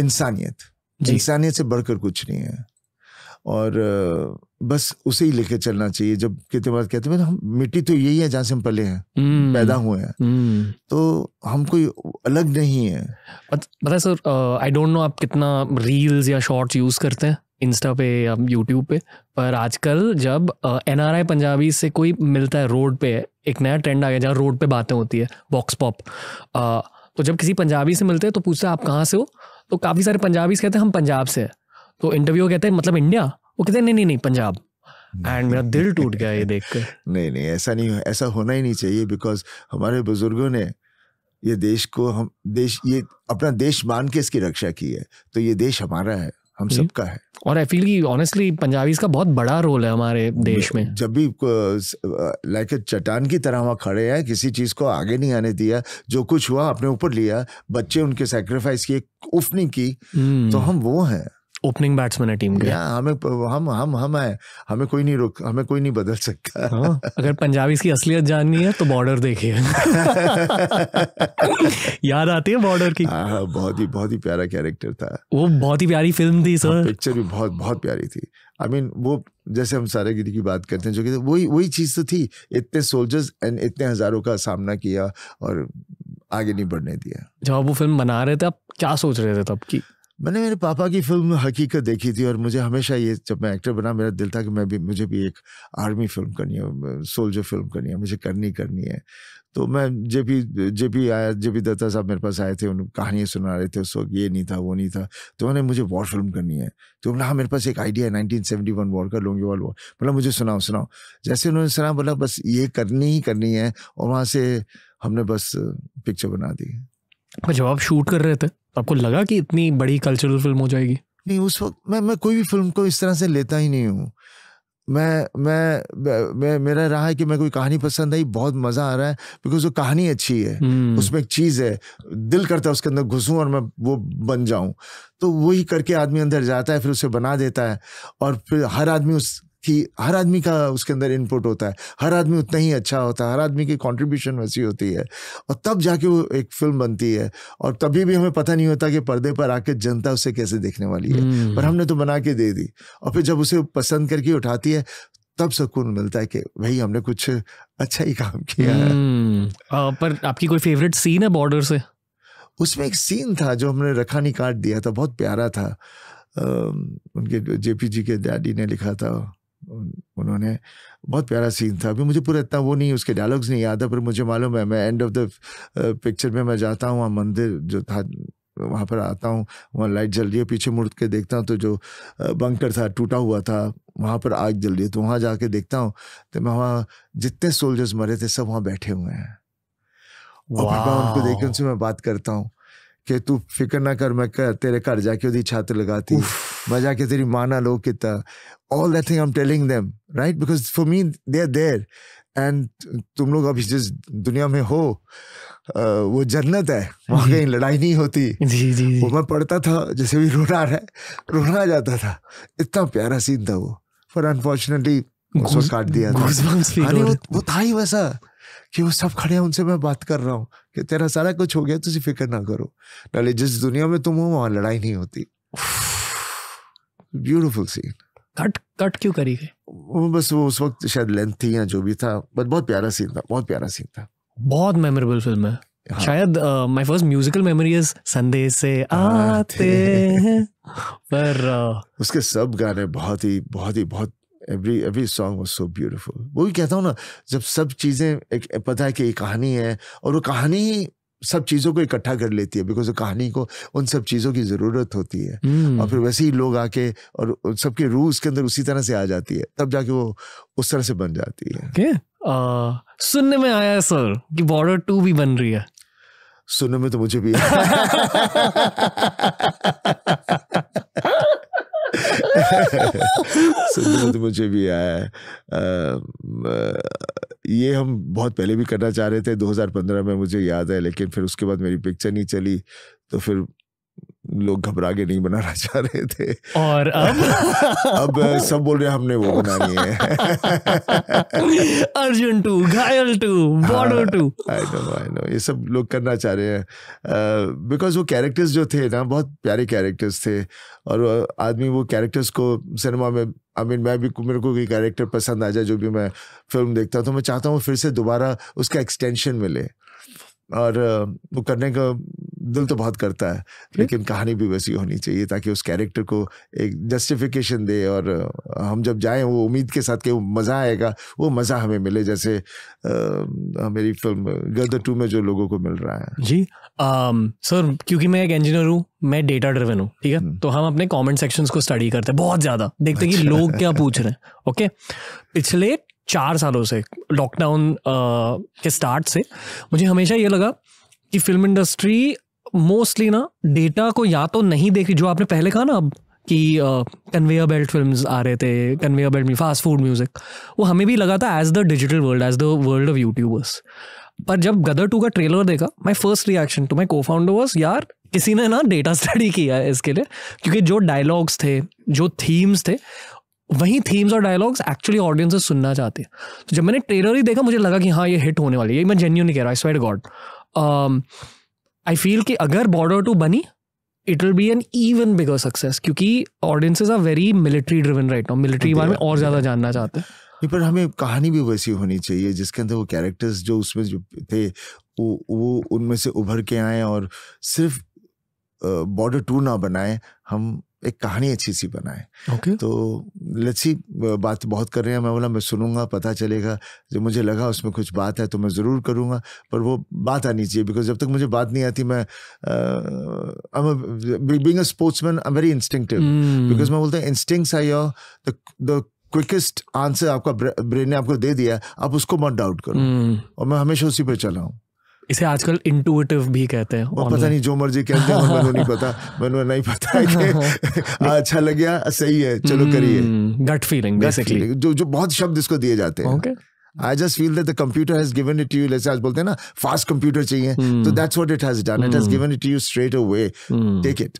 Speaker 2: इंसानियत इंसानियत से बढ़कर कुछ नहीं है और बस उसे ही लेके चलना चाहिए जब कितने बार कहते हैं हम तो, मिट्टी तो यही है जहाँ से हम पले हैं हम्म। पैदा हुए हैं हम्म। तो हम कोई अलग नहीं है
Speaker 1: पता सर आई डोंट नो आप कितना रील्स या शॉर्ट्स यूज़ करते हैं इंस्टा पे या यूट्यूब पे पर आजकल जब एन आर आई पंजाबी से कोई मिलता है रोड पे एक नया ट्रेंड आ गया जहाँ रोड पे बातें होती है बॉक्स पॉप तो जब किसी पंजाबी से मिलते हैं तो पूछते हैं आप कहाँ से हो तो काफ़ी सारे पंजाबी कहते हैं हम पंजाब से हैं तो इंटरव्यू कहते हैं मतलब इंडिया वो कहते हैं नहीं नहीं नहीं पंजाब
Speaker 2: एंड मेरा दिल टूट गया ये देख कर नहीं नहीं ऐसा नहीं ऐसा होना ही नहीं चाहिए बिकॉज हमारे बुजुर्गों ने ये देश को हम देश ये अपना देश मान के इसकी रक्षा की है तो ये देश हमारा है हम हम्म। सबका है
Speaker 1: और आई फील की ऑनेस्टली पंजाबी का बहुत बड़ा रोल है
Speaker 2: हमारे देश में जब भी लाइक चट्टान की तरह वहाँ खड़े हैं किसी चीज़ को आगे नहीं आने दिया जो कुछ हुआ अपने ऊपर लिया बच्चे उनके सेक्रीफाइस किए उफ नहीं की हम्म। तो हम वो हैं ओपनिंग बैट्समैन है टीम के हमें हम हम हम है हमें कोई नहीं रोक हमें कोई नहीं
Speaker 1: बदल सकता हाँ, अगर पंजाबी की असलियत जाननी है तो बॉर्डर देखिए
Speaker 2: याद आती है बॉर्डर की हाँ, हाँ बहुत ही बहुत ही प्यारा कैरेक्टर था वो बहुत ही प्यारी फिल्म थी सर हाँ, पिक्चर भी बहुत बहुत प्यारी थी आई I मीन mean, वो जैसे हम गिरी की बात करते हैं जो कि तो वही वही चीज़ तो थी इतने सोल्जर्स एंड इतने हज़ारों का सामना किया और आगे नहीं बढ़ने दिया
Speaker 1: जब वो फिल्म बना रहे थे आप क्या सोच रहे थे तब की
Speaker 2: मैंने मेरे पापा की फिल्म हकीकत देखी थी और मुझे हमेशा ये जब मैं एक्टर बना मेरा दिल था कि मैं भी मुझे भी एक आर्मी फिल्म करनी है सोल्जर फिल्म करनी है मुझे करनी करनी है तो मैं जे पी जे पी आया जे पी दत्ता साहब मेरे पास आए थे उन कहानियाँ सुना रहे थे उस वक्त ये नहीं था वो नहीं था तो उन्होंने मुझे वॉर फिल्म करनी है तो उन्होंने हाँ मेरे पास एक आइडिया है नाइनटीन सेवेंटी वन वॉर का लोंगे वाल वॉर बोला मुझे सुनाओ सुनाओ जैसे उन्होंने सुना बोला बस ये करनी ही करनी है और वहाँ से हमने बस पिक्चर बना दी
Speaker 1: जब आप शूट कर रहे थे आपको लगा कि इतनी बड़ी कल्चरल फिल्म हो जाएगी नहीं उस वक्त मैं मैं कोई भी फिल्म को इस तरह से लेता ही नहीं हूँ
Speaker 2: मैं मैं मैं मेरा रहा है कि मैं कोई कहानी पसंद आई बहुत मज़ा आ रहा है बिकॉज वो कहानी अच्छी है हम्म। उसमें एक चीज़ है दिल करता है उसके अंदर घुसूँ और मैं वो बन जाऊँ तो वही करके आदमी अंदर जाता है फिर उसे बना देता है और फिर हर आदमी उस कि हर आदमी का उसके अंदर इनपुट होता है हर आदमी उतना ही अच्छा होता है हर आदमी की कंट्रीब्यूशन वैसी होती है और तब जाके वो एक फिल्म बनती है और तभी भी हमें पता नहीं होता कि पर्दे पर आके जनता उसे कैसे देखने वाली है हम्म। पर हमने तो बना के दे दी और फिर जब उसे पसंद करके उठाती है तब सुकून मिलता है कि भाई हमने कुछ अच्छा ही काम किया है आ,
Speaker 1: हम्म। पर आपकी कोई फेवरेट सीन है बॉर्डर से उसमें एक सीन था जो हमने रखा नहीं काट दिया था
Speaker 2: बहुत प्यारा था उनके जेपी जी के डैडी ने लिखा था उन्होंने बहुत प्यारा सीन था अभी मुझे पूरा इतना वो नहीं उसके डायलॉग्स नहीं याद है पर मुझे मालूम है मैं एंड ऑफ द पिक्चर में मैं जाता हूँ वहाँ मंदिर जो था वहाँ पर आता हूँ वहाँ लाइट जल रही है पीछे मुड़ के देखता हूँ तो जो बंकर uh, था टूटा हुआ था वहाँ पर आग जल रही है तो वहाँ जाके देखता हूँ तो मैं वहाँ जितने सोल्जर्स मरे थे सब वहाँ बैठे हुए हैं
Speaker 1: और उनको देख
Speaker 2: उनसे मैं बात करता हूँ कि तू फिक्र ना कर मैं कर तेरे घर जाके छात्र लगाती मैं जाके तेरी माँ लो किता all that thing I'm telling them, right? Because for me, they're there. And तुम लोग अभी जिस दुनिया में हो वो जन्नत है वहाँ कहीं लड़ाई नहीं होती जी जी वो मैं पढ़ता था जैसे भी रोना रहा है रोना जाता था इतना प्यारा सीन था वो पर अनफॉर्चुनेटली उसको काट दिया था अरे वो, वो था ही वैसा कि वो सब खड़े हैं उनसे मैं बात कर रहा हूँ कि तेरा सारा कुछ हो गया तुझे फिक्र ना करो नाले जिस दुनिया में तुम हो वहाँ लड़ाई नहीं होती ब्यूटिफुल सीन कट
Speaker 1: कट क्यों करी गई
Speaker 2: बस वो उस वक्त शायद लेंथ थी या जो भी था बट बहुत प्यारा सीन था बहुत प्यारा सीन था
Speaker 1: बहुत मेमोरेबल फिल्म है हाँ। शायद my first musical memory is संदेश से आते हैं
Speaker 2: पर uh, उसके सब गाने बहुत ही बहुत ही बहुत every every song was so beautiful वो भी कहता हूँ ना जब सब चीज़ें एक पता है कि ये कहानी है और वो कहानी सब चीज़ों को इकट्ठा कर लेती है बिकॉज कहानी को उन सब चीज़ों की ज़रूरत होती है hmm. और फिर वैसे ही लोग आके और सबके रूह उसके अंदर उसी तरह से आ जाती है तब जाके वो उस तरह से बन जाती है
Speaker 1: okay. uh, सुनने में आया है सर कि बॉर्डर टू भी बन रही है सुनने में तो मुझे भी
Speaker 2: तो मुझे भी आया है ये हम बहुत पहले भी करना चाह रहे थे 2015 में मुझे याद है लेकिन फिर उसके बाद मेरी पिक्चर नहीं चली तो फिर लोग घबरा के नहीं बनाना चाह रहे थे
Speaker 1: और अब अब सब
Speaker 2: बोल रहे हमने वो बनानी है
Speaker 1: Arjun two Ghayal two Border हाँ, two I
Speaker 2: know I know ये सब लोग करना चाह रहे हैं बिकॉज uh, वो कैरेक्टर्स जो थे ना बहुत प्यारे कैरेक्टर्स थे और आदमी वो कैरेक्टर्स को सिनेमा में आई मीन मैं भी मेरे को कोई कैरेक्टर पसंद आ जाए जो भी मैं फिल्म देखता हूँ तो मैं चाहता हूँ फिर से दोबारा उसका एक्सटेंशन मिले और वो करने का दिल तो बहुत करता है लेकिन कहानी भी वैसी होनी चाहिए ताकि उस कैरेक्टर को एक जस्टिफिकेशन दे और हम जब जाएं वो उम्मीद के साथ कि वो मज़ा आएगा वो मज़ा हमें मिले जैसे आ, मेरी फिल्म गर्द टू में जो लोगों को मिल रहा है
Speaker 1: जी सर क्योंकि मैं एक इंजीनियर हूँ मैं डेटा ड्रिवन हूँ ठीक है हम्म। तो हम अपने कॉमेंट सेक्शन को स्टडी करते हैं बहुत ज़्यादा देखते हैं कि अच्छा। लोग क्या पूछ रहे हैं ओके पिछले चार सालों से लॉकडाउन के स्टार्ट से मुझे हमेशा ये लगा कि फिल्म इंडस्ट्री मोस्टली ना डेटा को या तो नहीं देख रही जो आपने पहले कहा ना अब कि कन्वेयर बेल्ट फिल्म आ रहे थे कन्वेयर बेल्ट में फास्ट फूड म्यूजिक वो हमें भी लगा था as the digital world as the world of YouTubers पर जब गदर टू का ट्रेलर देखा my first reaction to my cofounder यार किसी ने ना डेटा स्टडी किया है इसके लिए क्योंकि जो डायलॉग्स थे जो थीम्स थे वही थीम्स और डायलॉग्स एक्चुअली ऑडियंस सुनना चाहते हैं तो जब मैंने ट्रेलर ही देखा मुझे लगा कि हाँ ये हिट होने वाली है मैं जेन्यू नहीं कह रहा I swear god I feel कि अगर बॉर्डर टू बनी it will be an even bigger success क्योंकि audiences are very military driven right now military के बारे में और ज़्यादा जानना चाहते हैं
Speaker 2: नहीं पर हमें कहानी भी वैसी होनी चाहिए जिसके अंदर वो कैरेक्टर्स जो उसमें जो थे वो वो उनमें से उभर के आए और सिर्फ बॉर्डर टू ना बनाए हम एक कहानी अच्छी सी बनाए okay. तो लच्छी बात बहुत कर रहे हैं मैं बोला मैं सुनूंगा पता चलेगा जब मुझे लगा उसमें कुछ बात है तो मैं ज़रूर करूंगा पर वो बात आनी चाहिए बिकॉज जब तक मुझे बात नहीं आती मैं being sportsman I very instinctive because मैं बोलता हूँ instincts I your the quickest answer आपका ब्रेन ने आपको दे दिया आप उसको मत डाउट करो mm. और मैं हमेशा उसी पर चला हूँ
Speaker 1: इसे आजकल इंटुएटिव भी कहते हैं और पता नहीं जो मर्जी कहते हैं मैंने नहीं
Speaker 2: पता मैंने नहीं पता है अच्छा लग गया सही है चलो hmm, करिए गट फीलिंग बेसिकली जो जो बहुत शब्द इसको दिए जाते हैं okay. I just feel that the computer has given it you जैसे आज बोलते हैं ना फास्ट कंप्यूटर चाहिए तो that's what it has done it has given it you straight away take it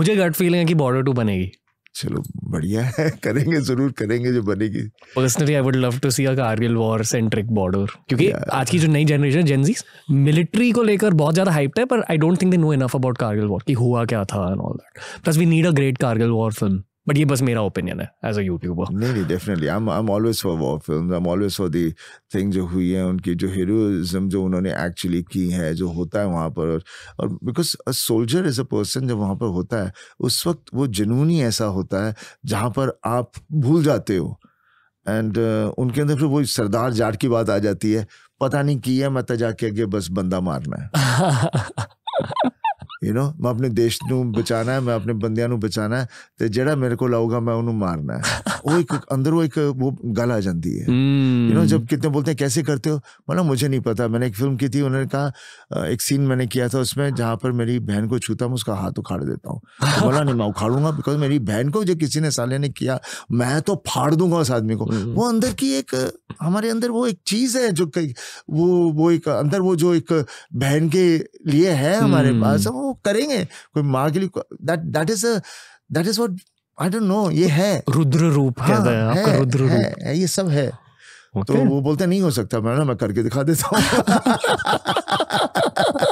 Speaker 2: मुझे गट फीलिंग है कि बॉर्डर टू बनेगी चलो बढ़िया है करेंगे जरूर करेंगे जो बनेगी
Speaker 1: personally I would love to see a Kargil war centric Border क्योंकि yeah. आज की जो नई जनरेशन जेनजी मिलिट्री को लेकर बहुत ज्यादा हाइप है पर I don't think they know enough about Kargil war कि हुआ क्या था and all that plus we need a great Kargil war film but ये बस मेरा ओपिनियन है एज अ यूट्यूबर नहीं नहीं definitely I
Speaker 2: I am always for war film I am always for the thing जो हुई है उनकी जो हीरोइज्म जो उन्होंने एक्चुअली की है जो होता है वहाँ पर और because a soldier is a person जब वहाँ पर होता है उस वक्त वो जुनून ही ऐसा होता है जहाँ पर आप भूल जाते हो एंड uh, उनके अंदर फिर वो सरदार जाट की बात आ जाती है पता नहीं किया मत जाके आगे बस बंदा मारना है ਯੂ نو ਮੈਂ ਆਪਣੇ ਦੇਸ਼ ਨੂੰ ਬਚਾਣਾ ਹੈ ਮੈਂ ਆਪਣੇ ਬੰਦਿਆਂ ਨੂੰ ਬਚਾਣਾ ਹੈ ਤੇ ਜਿਹੜਾ ਮੇਰੇ ਕੋਲ ਆਊਗਾ ਮੈਂ ਉਹਨੂੰ ਮਾਰਨਾ ਹੈ ਉਹ ਇੱਕ ਅੰਦਰੋਂ ਇੱਕ ਉਹ ਗੱਲ ਆ ਜਾਂਦੀ ਹੈ ਯੂ نو जब कितने बोलते हैं कैसे करते हो बोला मतलब मुझे नहीं पता मैंने एक फिल्म की थी उन्होंने कहा एक सीन मैंने किया था उसमें जहाँ पर मेरी बहन को छूता मैं उसका हाथ उखाड़ देता हूँ तो बोला नहीं मैं उखाड़ूंगा बिकॉज मेरी बहन को जो किसी ने साले ने किया मैं तो फाड़ दूंगा उस आदमी को hmm. वो अंदर की एक हमारे अंदर वो एक चीज़ है जो वो वो एक अंदर वो जो एक बहन के लिए है हमारे hmm. पास वो करेंगे कोई माँ के लिए that that is that is what I don't know ये है रुद्र रूप हाँ, है, आपका रुद्र है, है, ये सब है okay. तो वो बोलते नहीं हो सकता मैं ना मैं करके दिखा देता हूँ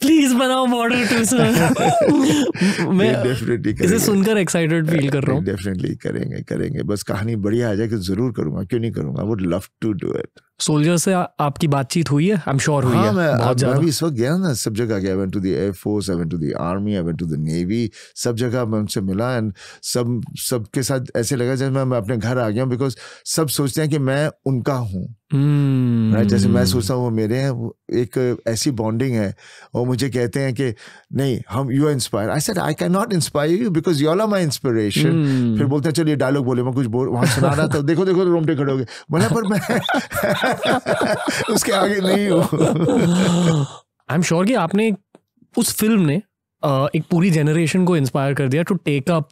Speaker 1: प्लीज बनाओ मॉडल टू सर मैं डेफिनेटली इसे सुनकर एक्साइटेड फील कर रहा हूँ
Speaker 2: डेफिनेटली करेंगे करेंगे बस कहानी बढ़िया आ जाए कि जरूर करूंगा क्यों नहीं करूंगा would love to do it
Speaker 1: soldier से आपकी बातचीत हुई है आई एम श्योर हुई हाँ, है मैं, बहुत मैं भी इस
Speaker 2: वक्त गया ना सब जगह गया went to the air force I went to the army I went to the navy सब जगह मैं उनसे मिला एंड सब सबके साथ ऐसे लगा जैसे मैं अपने घर आ गया हूँ बिकॉज सब सोचते हैं कि मैं उनका हूँ
Speaker 1: राइट hmm. right? जैसे मैं
Speaker 2: सोचता हूँ वो मेरे हैं एक ऐसी बॉन्डिंग है और मुझे कहते हैं कि नहीं हम you inspire I said I can not inspire you because you are my inspiration फिर बोलते हैं चलिए डायलॉग बोले मैं कुछ बोल वहां सुना रहा था देखो
Speaker 1: देखो तो रोमटे खड़े हो गए बोला पर
Speaker 2: मैं उसके आगे नहीं हूँ
Speaker 1: आई एम श्योर कि आपने उस फिल्म ने एक पूरी जनरेशन को इंस्पायर कर दिया to take up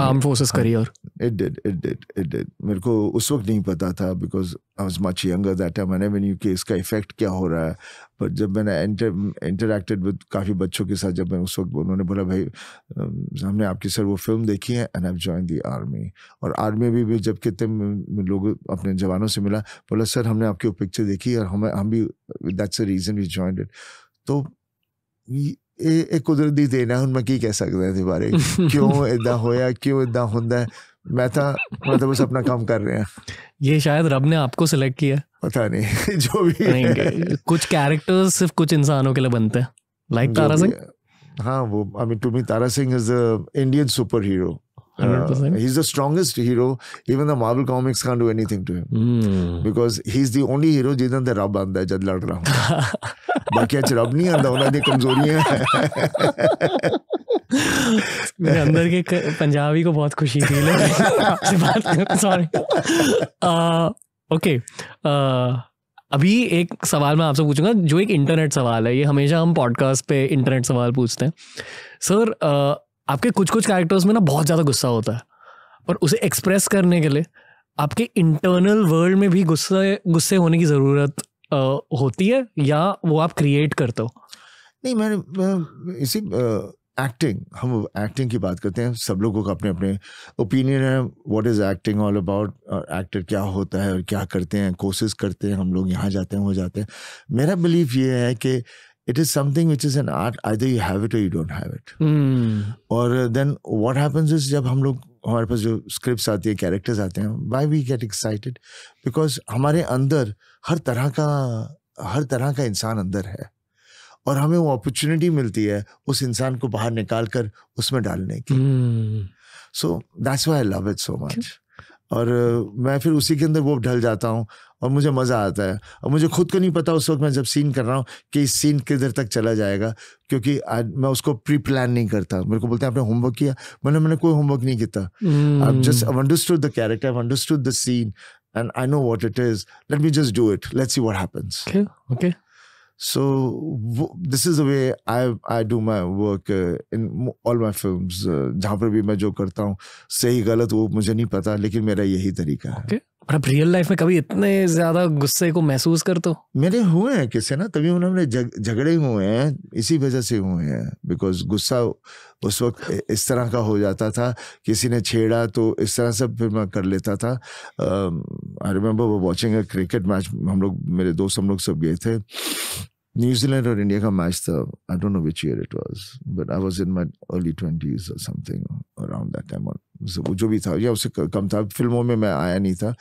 Speaker 1: armed forces career
Speaker 2: it did it did it did मेरे को उस वक्त नहीं पता था because I was much younger that time I never knew कि इसका इफेक्ट क्या हो रहा है बट जब मैंने इंटरेक्टेड विद काफ़ी बच्चों के साथ जब मैं उस वक्त उन्होंने बोला भाई हमने आपकी सर वो फिल्म देखी है and I join the army और आर्मी भी, भी जब कितने लोग अपने जवानों से मिला बोला सर हमने आपकी वो पिक्चर देखी और हम हम भी that's a reason we join it तो ਇਹ ਇਹ ਕੁਦਰਤੀ ਦੇਣ ਹੈ ਹੁਣ ਮੈਂ ਕੀ ਕਹਿ ਸਕਦਾ ਇਸ ਬਾਰੇ ਕਿਉਂ ਇਦਾਂ ਹੋਇਆ ਕਿਉਂ ਇਦਾਂ ਹੁੰਦਾ मैं था मैं तो बस अपना काम कर रहे हैं
Speaker 1: ये शायद रब ने आपको सिलेक्ट किया पता नहीं जो भी नहीं, कुछ कैरेक्टर्स सिर्फ कुछ इंसानों के लिए बनते हैं लाइक तारा सिंह
Speaker 2: हाँ वो I mean to me Tara Singh is Indian superhero
Speaker 1: Uh, he's
Speaker 2: the strongest hero. Even the Marvel comics can't do anything to him mm. because he's the only hero जिधर the rub आंदा है जब लड़ रहा हूँ बाकी चरब नहीं आंदा ਉਹਨਾਂ ਦੀ ਕਮਜ਼ੋਰੀਆਂ
Speaker 1: मेरे अंदर के पंजाबी को बहुत खुशी थी बात सॉरी ओके अभी एक सवाल मैं आपसे पूछूंगा जो एक इंटरनेट सवाल है ये हमेशा हम पॉडकास्ट पे इंटरनेट सवाल पूछते हैं सर आपके कुछ कुछ कैरेक्टर्स में ना बहुत ज़्यादा गुस्सा होता है और उसे एक्सप्रेस करने के लिए आपके इंटरनल वर्ल्ड में भी गुस्से गुस्से होने की ज़रूरत होती है या वो आप क्रिएट करते हो
Speaker 2: नहीं मैंने
Speaker 1: इसी एक्टिंग हम एक्टिंग
Speaker 2: की बात करते हैं सब लोगों का अपने अपने ओपिनियन है what is acting all about और एक्टर क्या होता है और क्या करते हैं कोशिश करते हैं हम लोग यहाँ जाते हैं वो जाते हैं मेरा बिलीफ ये है कि it is something which is an art I you have it और यू डोंट हैव इट और देन uh, then इज जब हम लोग हमारे पास जो स्क्रिप्ट आती है कैरेक्टर्स आते हैं why we get excited because हमारे अंदर हर तरह का हर तरह का इंसान अंदर है और हमें वो अपॉर्चुनिटी मिलती है उस इंसान को बाहर निकाल कर उसमें डालने की so that's why I love it so much और मैं फिर उसी के अंदर वो ढल जाता हूँ और मुझे मज़ा आता है और मुझे खुद को नहीं पता उस वक्त मैं जब सीन कर रहा हूँ कि इस सीन किधर तक चला जाएगा क्योंकि मैं उसको प्री प्लान नहीं करता मेरे को बोलते हैं आपने होमवर्क किया मैंने मैंने कोई होमवर्क नहीं
Speaker 1: किया just
Speaker 2: understood the character understood the scene and I know what it is let me just do it let's see what okay so this is the I I I do my work in all my film जहाँ पर भी मैं जो करता हूँ सही गलत वो मुझे नहीं पता लेकिन मेरा यही तरीका है
Speaker 1: और आप रियल लाइफ में कभी इतने ज्यादा गुस्से को महसूस कर तो मेरे हुए हैं किससे ना तभी उन्होंने
Speaker 2: झगड़े जग, हुए हैं इसी वजह से हुए हैं बिकॉज गुस्सा उस वक्त इस तरह का हो जाता था किसी ने छेड़ा तो इस तरह से फिर मैं कर लेता था I remember watching a cricket match हम लोग मेरे दोस्त हम लोग सब गए थे Zealand or India ka match tha. I don't know which year it was, but I was in my early 20s or something around that time. वो जो भी था या उससे कम था फिल्मों में मैं आया नहीं था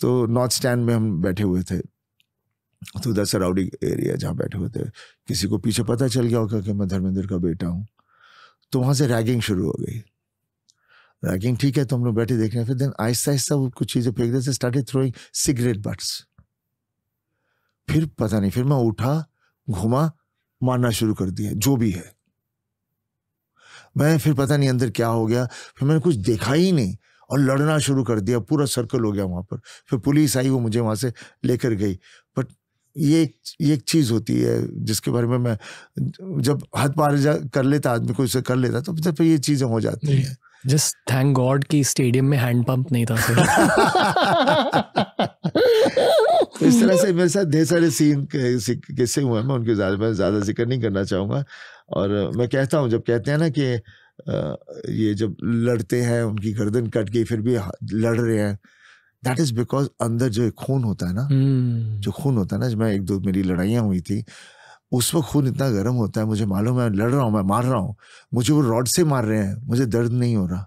Speaker 2: तो नॉर्थ स्टैंड में हम बैठे हुए थे तो उधर सराउंडिंग एरिया जहाँ बैठे हुए थे किसी को पीछे पता चल गया होगा कि मैं धर्मेंद्र का बेटा हूँ तो वहाँ से रैगिंग शुरू हो गई रैगिंग ठीक है तो हम लोग बैठे देख रहे हैं फिर देन आहिस्ता आहिस्ता वो कुछ चीज़ें फेंक रहे थे स्टार्टेड थ्रोइंग सिगरेट बट्स फिर पता नहीं फिर मैं उठा घुमा मारना शुरू कर दिया जो भी है मैं फिर पता नहीं अंदर क्या हो गया फिर मैंने कुछ देखा ही नहीं और लड़ना शुरू कर दिया पूरा सर्कल हो गया वहां पर फिर पुलिस आई वो मुझे वहां से लेकर गई बट ये ये एक चीज़ होती है जिसके बारे में मैं जब हद पार जा कर लेता आदमी को इसे कर लेता तो फिर तो ये चीज़ें
Speaker 1: हो जाती हैं जस्ट थैंक गॉड कि स्टेडियम में हैंडपम्प नहीं था तो इस तरह से
Speaker 2: मेरे साथ ढेर सारे सीन किस्से हुए हैं मैं उनके ज़्यादा ज़्यादा जिक्र नहीं करना चाहूंगा और मैं कहता हूँ जब कहते हैं ना कि ये जब लड़ते हैं उनकी गर्दन कट गई फिर भी लड़ रहे हैं दैट इज़ बिकॉज अंदर हम्म। जो खून होता है ना जो खून होता है ना मैं एक दो मेरी लड़ाइयाँ हुई थी उस वक्त खून इतना गर्म होता है मुझे मालूम है लड़ रहा हूँ मैं मार रहा हूँ मुझे वो रॉड से मार रहे हैं मुझे दर्द नहीं हो रहा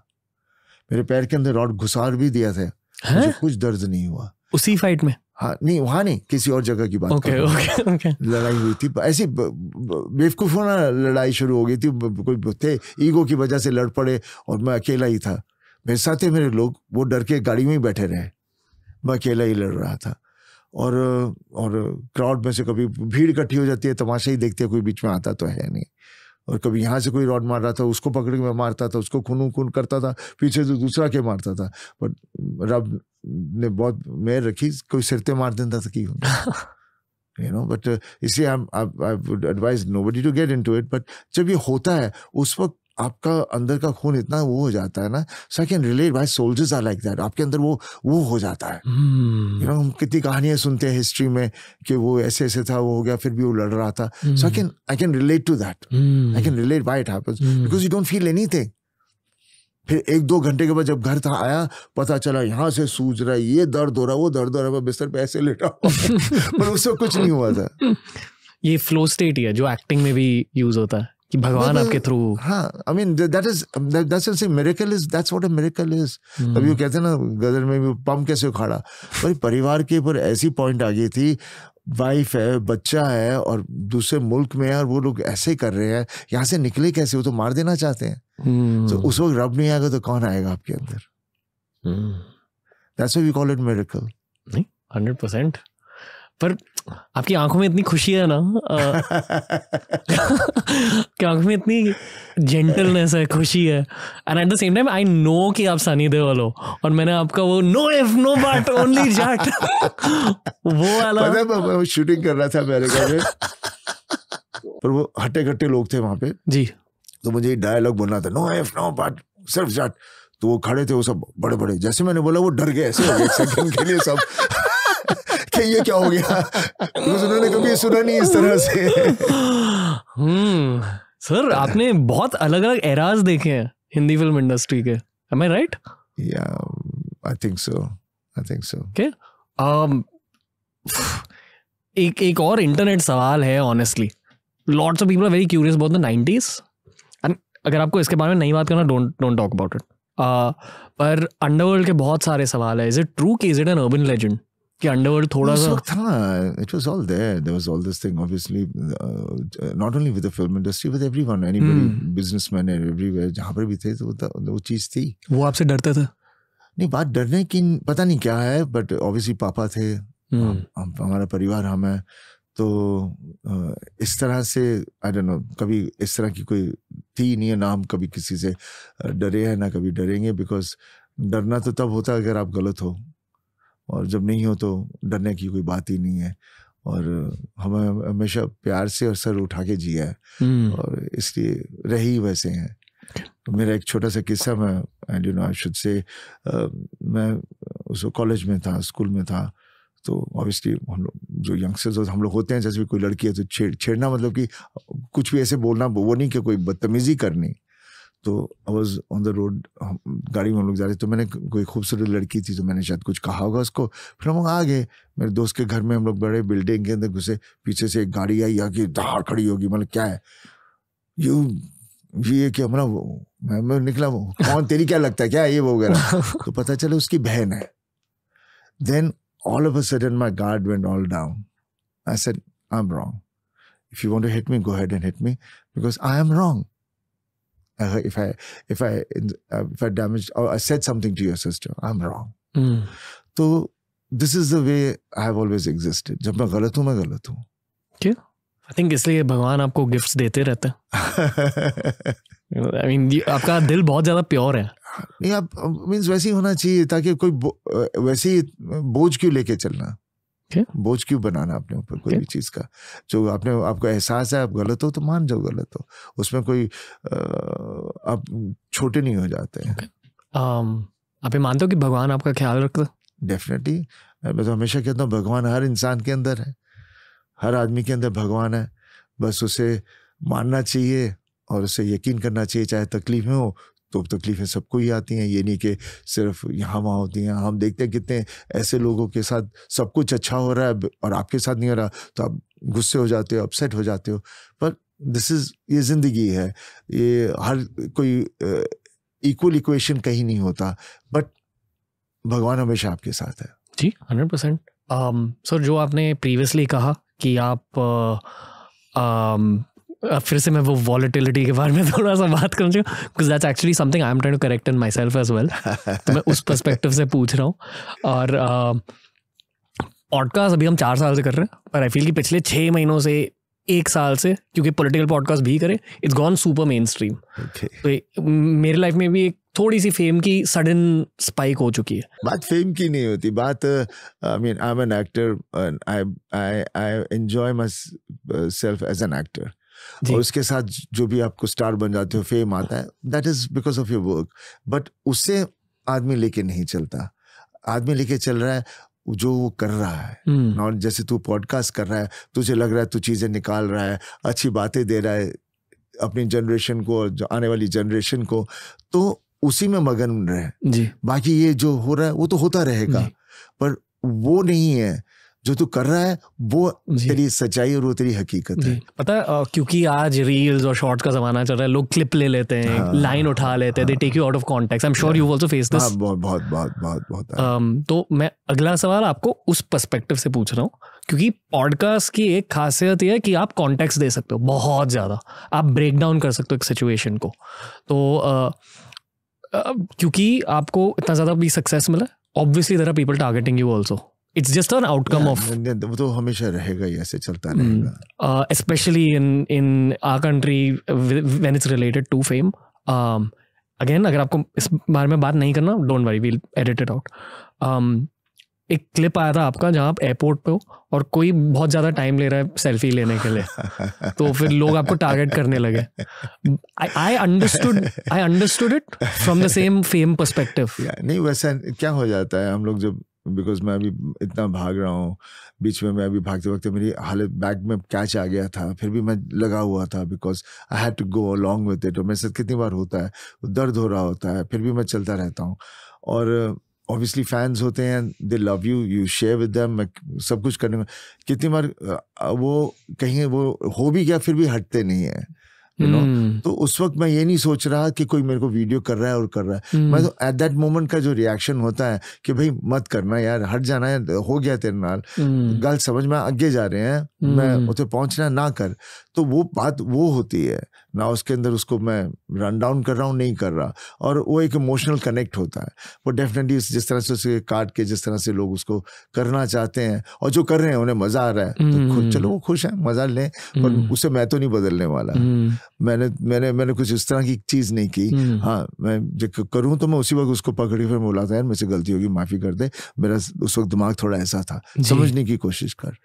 Speaker 2: मेरे पैर के अंदर रॉड घुसार भी दिया था मुझे कुछ दर्द नहीं हुआ उसी फाइट में हाँ नहीं वहाँ नहीं किसी और जगह की बात ओके ओके ओके लड़ाई हुई थी ऐसी बेवकूफ़ों ना लड़ाई शुरू हो गई थी कोई थे ईगो की वजह से लड़ पड़े और मैं अकेला ही था मेरे साथ ही मेरे लोग वो डर के गाड़ी में ही बैठे रहे मैं अकेला ही लड़ रहा था और और क्राउड में से कभी भीड़ इकट्ठी हो जाती है तमाशा ही देखते कोई बीच में आता तो है नहीं और कभी यहाँ से कोई रॉड मार रहा था उसको पकड़ के मैं मारता था उसको खून खून करता था पीछे से दूसरा के मारता था बट रब ने बहुत मेहर रखी कोई सिरते मार देता था कि यू नो बट इसलिए I would advise nobody to get into it but जब ये होता है उस वक्त आपका अंदर का खून इतना वो हो जाता है ना so I can relate by soldiers are like that आपके अंदर वो वो हो जाता है यू नो hmm. हम कितनी कहानियां सुनते हैं हिस्ट्री में कि वो ऐसे ऐसे था वो हो गया फिर भी वो लड़ रहा था so I can I can relate to that I can relate by it happens because you don't feel any फिर एक दो घंटे के बाद जब घर था आया पता चला यहाँ से सूझ रहा है ये दर्द हो रहा वो दर्द हो रहा है बिस्तर पे ऐसे लेटा पर उससे कुछ नहीं हुआ था
Speaker 1: ये फ्लो स्टेट ही है जो एक्टिंग में भी यूज होता है कि भगवान uh, आपके थ्रू हाँ I mean that is
Speaker 2: that's is miracle is that's what a miracle is अभी वो कहते हैं ना गदर में भी पम कैसे उखाड़ा भाई परिवार के ऊपर ऐसी पॉइंट आ गई थी वाइफ है बच्चा है और दूसरे मुल्क में है और वो लोग ऐसे कर रहे हैं यहाँ से निकले कैसे वो तो मार देना चाहते हैं hmm. तो उस वक्त रब नहीं आएगा तो कौन आएगा आपके अंदर that's we call it miracle
Speaker 1: नहीं हंड्रेड परसेंट पर आपकी आंखों में इतनी खुशी है ना कि आंखों में इतनी जेंटलनेस है खुशी है and at the same time I know कि आप सनी देओल हो और मैंने आपका वो no if no but only Jaat
Speaker 2: वो वाला पता मैं शूटिंग कर रहा था अमेरिका में पर वो हट्टे कट्टे लोग थे वहां पे जी तो मुझे डायलॉग बोलना था नो इफ नो बट सिर्फ जाट तो वो खड़े थे वो सब बड़े बड़े जैसे मैंने बोला वो डर गए ऐसे हो सेकंड के लिए सब कि ये क्या हो गया उन्होंने कभी सुना नहीं इस तरह से
Speaker 1: हम्म सर आपने बहुत अलग अलग एराज देखे हैं हिंदी फिल्म इंडस्ट्री के एम आई राइट या I think so I think so okay एक एक और इंटरनेट सवाल है honestly lots of people are very curious about the nineties and अगर आपको इसके बारे में नहीं बात करना don't don't talk about it पर अंडरवर्ल्ड के बहुत सारे सवाल है इज इट ट्रू कि is it an urban legend कि अंडरवर्ल्ड थोड़ा सा
Speaker 2: था ना it was all there there was all this thing obviously not only with the film industry with everyone anybody businessman everywhere जहां पर भी थे तो वो तो, चीज थी
Speaker 1: वो आपसे डरता था
Speaker 2: नहीं बात डरने की पता नहीं क्या है बट ऑब्वियसली पापा थे hmm. हम, हम, हमारा परिवार हम है तो uh, इस तरह से आई डोंट नो कभी इस तरह की कोई थी नहीं है ना हम कभी किसी से uh, डरे हैं ना कभी डरेंगे बिकॉज डरना तो तब होता है अगर आप गलत हो और जब नहीं हो तो डरने की कोई बात ही नहीं है और हमें हमेशा प्यार से और सर उठा के जिया है हम्म। और इसलिए रही वैसे हैं तो मेरा एक छोटा सा किस्सा मैं and you know I should say मैं उस कॉलेज में था स्कूल में था तो ऑब्वियसली हम लोग जो यंगस्टर्स होते हम लोग होते हैं जैसे भी कोई लड़की है तो छेड़ छेड़ना मतलब कि कुछ भी ऐसे बोलना वो नहीं कि कोई बदतमीजी करनी तो आवाज ऑन द रोड गाड़ी में हम लोग जा रहे तो मैंने कोई खूबसूरत लड़की थी तो मैंने शायद कुछ कहा होगा उसको फिर हम लोग आ गए मेरे दोस्त के घर में हम लोग बड़े बिल्डिंग के अंदर घुसे पीछे से एक गाड़ी आई आगे दहाड़ खड़ी होगी मतलब क्या है यू ये क्या मतलब मैं, मैं निकला वो कौन तेरी क्या लगता है क्या ये वो वगैरह तो पता चले उसकी बहन है then all of a sudden my guard went all down I said I am wrong if you want to hit me go head and hit me because I am wrong uh, if I if I uh, if I damaged or I said something to your sister, I'm wrong. Mm. तो this is the way I have always existed जब मैं गलत हूँ मैं गलत हूँ
Speaker 1: क्यों I think इसलिए भगवान आपको gifts देते रहते हैं I mean आपका दिल बहुत ज्यादा pure है
Speaker 2: नहीं आप means वैसे ही होना चाहिए ताकि कोई वैसे ही बोझ क्यों लेके चलना बोझ क्यों बनाना अपने ऊपर कोई भी चीज़ का जो आपने आपको एहसास है आप गलत हो तो मान जाओ गलत हो उसमें कोई आप छोटे नहीं हो जाते हैं
Speaker 1: आप ये मानते हो कि भगवान आपका ख्याल रखता डेफिनेटली
Speaker 2: मैं तो हमेशा कहता हूँ भगवान हर इंसान के अंदर है हर आदमी के अंदर भगवान है बस उसे मानना चाहिए और उसे यकीन करना चाहिए चाहे तकलीफ में हो तो तकलीफ़ें सबको ही आती हैं ये नहीं कि सिर्फ यहाँ वहाँ होती हैं हम देखते हैं कितने ऐसे लोगों के साथ सब कुछ अच्छा हो रहा है और आपके साथ नहीं हो रहा तो आप गुस्से हो जाते हो अपसेट हो जाते हो पर दिस इज़ ये ज़िंदगी है ये हर कोई इक्वल इक्वेशन कहीं नहीं होता बट भगवान हमेशा आपके साथ है जी
Speaker 1: हंड्रेड परसेंट सर जो आपने प्रीवियसली कहा कि आप uh, um, फिर से मैं वो वॉलिटिलिटी के बारे में थोड़ा सा बात करूँ because that's actually something I am trying to correct in myself as well तो मैं उस परस्पेक्टिव से पूछ रहा हूँ और पॉडकास्ट uh, अभी हम चार साल से कर रहे हैं पर आई फील कि पिछले छः महीनों से एक साल से क्योंकि पॉलिटिकल पॉडकास्ट भी करें it's gone super mainstream तो मेरे लाइफ में भी एक थोड़ी सी फेम की सडन स्पाइक हो चुकी है
Speaker 2: बात फेम की नहीं होती बात I mean I am an actor I I I enjoy myself as an actor और उसके साथ जो भी आपको स्टार बन जाते हो फेम आता है that is because of your work but उससे आदमी लेके नहीं चलता आदमी लेके चल रहा है जो वो कर रहा है हम्म। और जैसे तू पॉडकास्ट कर रहा है तुझे लग रहा है तू चीज़ें निकाल रहा है अच्छी बातें दे रहा है अपनी जनरेशन को और आने वाली जनरेशन को तो उसी में मगन रहे जी बाकी ये जो हो रहा है वो तो होता रहेगा पर वो नहीं है जो तू कर रहा है वो तेरी सच्चाई और वो तेरी हकीकत है
Speaker 1: पता है क्योंकि आज रील्स और शॉर्ट्स का जमाना चल रहा है लोग क्लिप ले लेते हैं हाँ, लाइन उठा लेते हैं they take you out of context I am sure you also face this
Speaker 2: बहुत बहुत बहुत बहुत बहुत
Speaker 1: um, तो मैं अगला सवाल आपको उस पर्सपेक्टिव से पूछ रहा हूँ क्योंकि पॉडकास्ट की एक खासियत यह है कि आप कॉन्टेक्ट दे सकते हो बहुत ज़्यादा आप ब्रेक डाउन कर सकते हो एक सिचुएशन को तो क्योंकि आपको इतना ज़्यादा भी सक्सेस मिला obviously there are people targeting you also it's just an outcome of
Speaker 2: वो तो हमेशा रहेगा ही ऐसे चलता hmm.
Speaker 1: रहेगा especially in in our country when it's related to fame again अगर आपको इस बारे में बात नहीं करना don't worry we'll edit it out एक क्लिप आया था आपका जहाँ आप एयरपोर्ट पे हो और कोई बहुत ज़्यादा टाइम ले रहा है सेल्फी लेने के लिए तो फिर लोग आपको टारगेट करने लगे I understood I understood it
Speaker 2: from the same fame perspective नहीं वैसा क्या हो जाता है हम लोग जब बिकॉज मैं अभी इतना भाग रहा हूँ बीच में मैं अभी भागते भागते मेरी हालत बैक में कैच आ गया था फिर भी मैं लगा हुआ था because I had to go along with it और मेरे साथ कितनी बार होता है दर्द हो रहा होता है फिर भी मैं चलता रहता हूँ और ऑब्वियसली फैंस होते हैं they love you you share with मैं सब कुछ करने में कितनी बार वो कहीं वो हो भी गया फिर भी हटते नहीं है नो hmm. तो उस वक्त मैं ये नहीं सोच रहा कि कोई मेरे को वीडियो कर रहा है और कर रहा है mm. मैं तो एट दैट मोमेंट का जो रिएक्शन होता है कि भाई मत करना यार हट जाना है हो गया तेरे नाल mm. गल समझ में आगे जा रहे हैं मैं हम्म। उसे पहुंचना ना कर तो वो बात वो होती है ना उसके अंदर उसको मैं रन डाउन कर रहा हूँ नहीं कर रहा और वो एक इमोशनल कनेक्ट होता है वो डेफिनेटली जिस तरह से उसे काट के जिस तरह से लोग उसको करना चाहते हैं और जो कर रहे हैं उन्हें मज़ा आ रहा है तो खुद हम्म। चलो वो खुश है मज़ा लें पर हम्म। उसे मैं तो नहीं बदलने वाला मैंने मैंने मैंने कुछ इस तरह की चीज़ नहीं की हाँ मैं जब करूँ तो मैं उसी वक्त उसको पकड़ी फिर बोला था यार मुझसे गलती होगी माफ़ी कर दे मेरा उस वक्त दिमाग थोड़ा ऐसा था समझने की कोशिश कर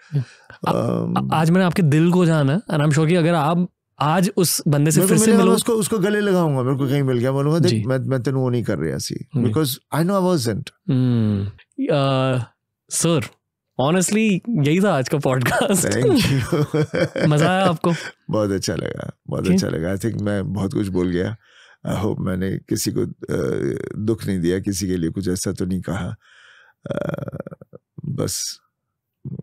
Speaker 2: Um,
Speaker 1: आज मैंने आपके दिल को जाना एंड आई एम श्योर कि अगर आप आज उस बंदे से तो फिर से मिलो उसको
Speaker 2: उसको गले लगाऊंगा मेरे को कहीं मिल गया बोलूंगा देख मैं मैं तेनू वो नहीं कर रही ऐसी because I know I wasn't
Speaker 1: sir honestly यही था आज का पॉडकास्ट मजा आया आपको
Speaker 2: बहुत अच्छा लगा बहुत okay. अच्छा लगा आई थिंक मैं बहुत कुछ बोल गया आई होप मैंने किसी को दुख नहीं दिया किसी के लिए कुछ ऐसा तो नहीं कहा बस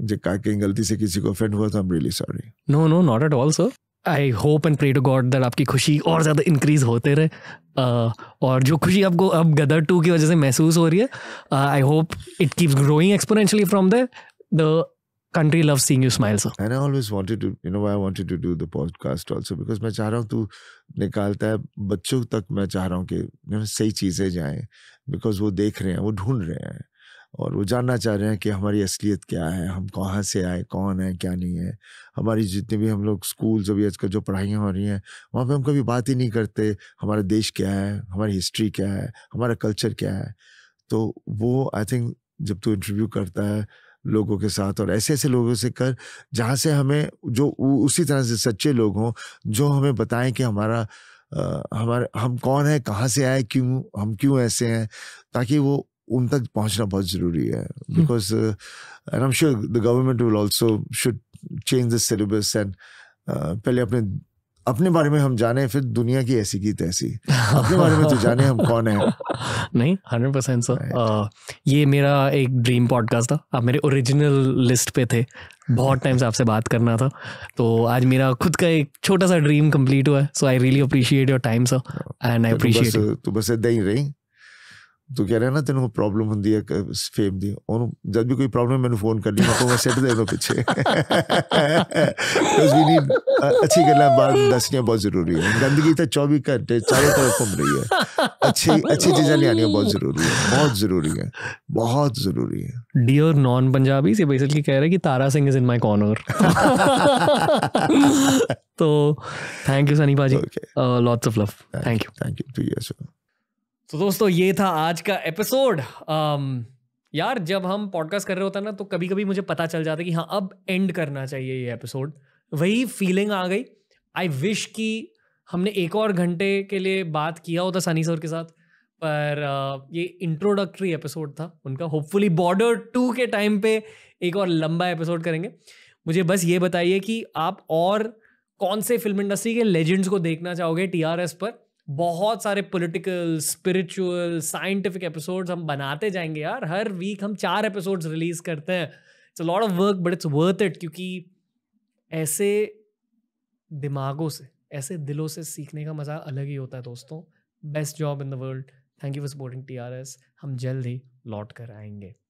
Speaker 2: जो कहीं गलती से किसी को ऑफेंड हुआ तो I am really sorry
Speaker 1: no no not at all sir I hope and pray to God that आपकी खुशी और ज़्यादा इंक्रीज होते रहे uh, और जो खुशी आपको अब गदर टू की वजह से महसूस हो रही है I hope it keeps growing exponentially from the the country loves seeing you smile sir and i always wanted to you know i wanted to do
Speaker 2: the podcast also because मैं चाह रहा हूँ तू निकालता है बच्चों तक मैं चाह रहा हूँ कि you know, सही चीज़ें जाएं because वो देख रहे हैं वो ढूंढ रहे हैं और वो जानना चाह रहे हैं कि हमारी असलियत क्या है हम कहाँ से आए कौन है क्या नहीं है हमारी जितने भी हम लोग स्कूल्स अभी आजकल जो पढ़ाइयाँ हो रही हैं वहाँ पे हम कभी बात ही नहीं करते हमारा देश क्या है हमारी हिस्ट्री क्या है हमारा कल्चर क्या है तो वो आई थिंक जब तू इंटरव्यू करता है लोगों के साथ और ऐसे ऐसे लोगों से कर जहाँ से हमें जो उसी तरह से सच्चे लोग हों जो हमें बताएं कि हमारा हमारे हम कौन है कहाँ से आए क्यों हम क्यों ऐसे हैं ताकि वो उन तक पहुंचना बहुत जरूरी है because and I am sure the government will also should change the syllabus and पहले अपने अपने बारे में हम जाने फिर दुनिया की ऐसी की तैसी अपने बारे में तो जाने हम
Speaker 1: कौन है नहीं हंड्रेड परसेंट सर ये मेरा एक ड्रीम पॉडकास्ट था आप मेरे ओरिजिनल लिस्ट पे थे बहुत टाइम से आपसे बात करना था तो आज मेरा खुद का एक छोटा सा ड्रीम कंप्लीट हुआ है so I really appreciate your time sir and I appreciate
Speaker 2: तो बस इतना ही रही तू तो कह रहा ना तेन प्रॉब्लम होंगी फेम की जब भी कोई प्रॉब्लम मैंने फोन कर ली तो मैं सीट दे पिछे अच्छी गल् बार बहुत जरूरी है गंदगी तो चौबी घंटे चारों तरफ घूम रही है अच्छी अच्छी चीजें लिया बहुत जरूरी है बहुत जरूरी है बहुत जरूरी
Speaker 1: है डियर नॉन पंजाबी से बेसिकली कह रहे कि Tara Singh is in my corner तो thank you Sunny paaji lots of love thank you thank you तो दोस्तों ये था आज का एपिसोड um, यार जब हम पॉडकास्ट कर रहे होता ना तो कभी कभी मुझे पता चल जाता कि हाँ अब एंड करना चाहिए ये एपिसोड वही फीलिंग आ गई आई विश कि हमने एक और घंटे के लिए बात किया होता सनी सर के साथ पर uh, ये इंट्रोडक्टरी एपिसोड था उनका होपफुली बॉर्डर टू के टाइम पे एक और लंबा एपिसोड करेंगे मुझे बस ये बताइए कि आप और कौन से फिल्म इंडस्ट्री के लेजेंड्स को देखना चाहोगे टी पर बहुत सारे पॉलिटिकल स्पिरिचुअल साइंटिफिक एपिसोड्स हम बनाते जाएंगे यार हर वीक हम चार एपिसोड्स रिलीज करते हैं it's a lot of work but it's worth it क्योंकि ऐसे दिमागों से ऐसे दिलों से सीखने का मज़ा अलग ही होता है दोस्तों best job in the world thank you for supporting टी हम जल्द ही लौट कर आएंगे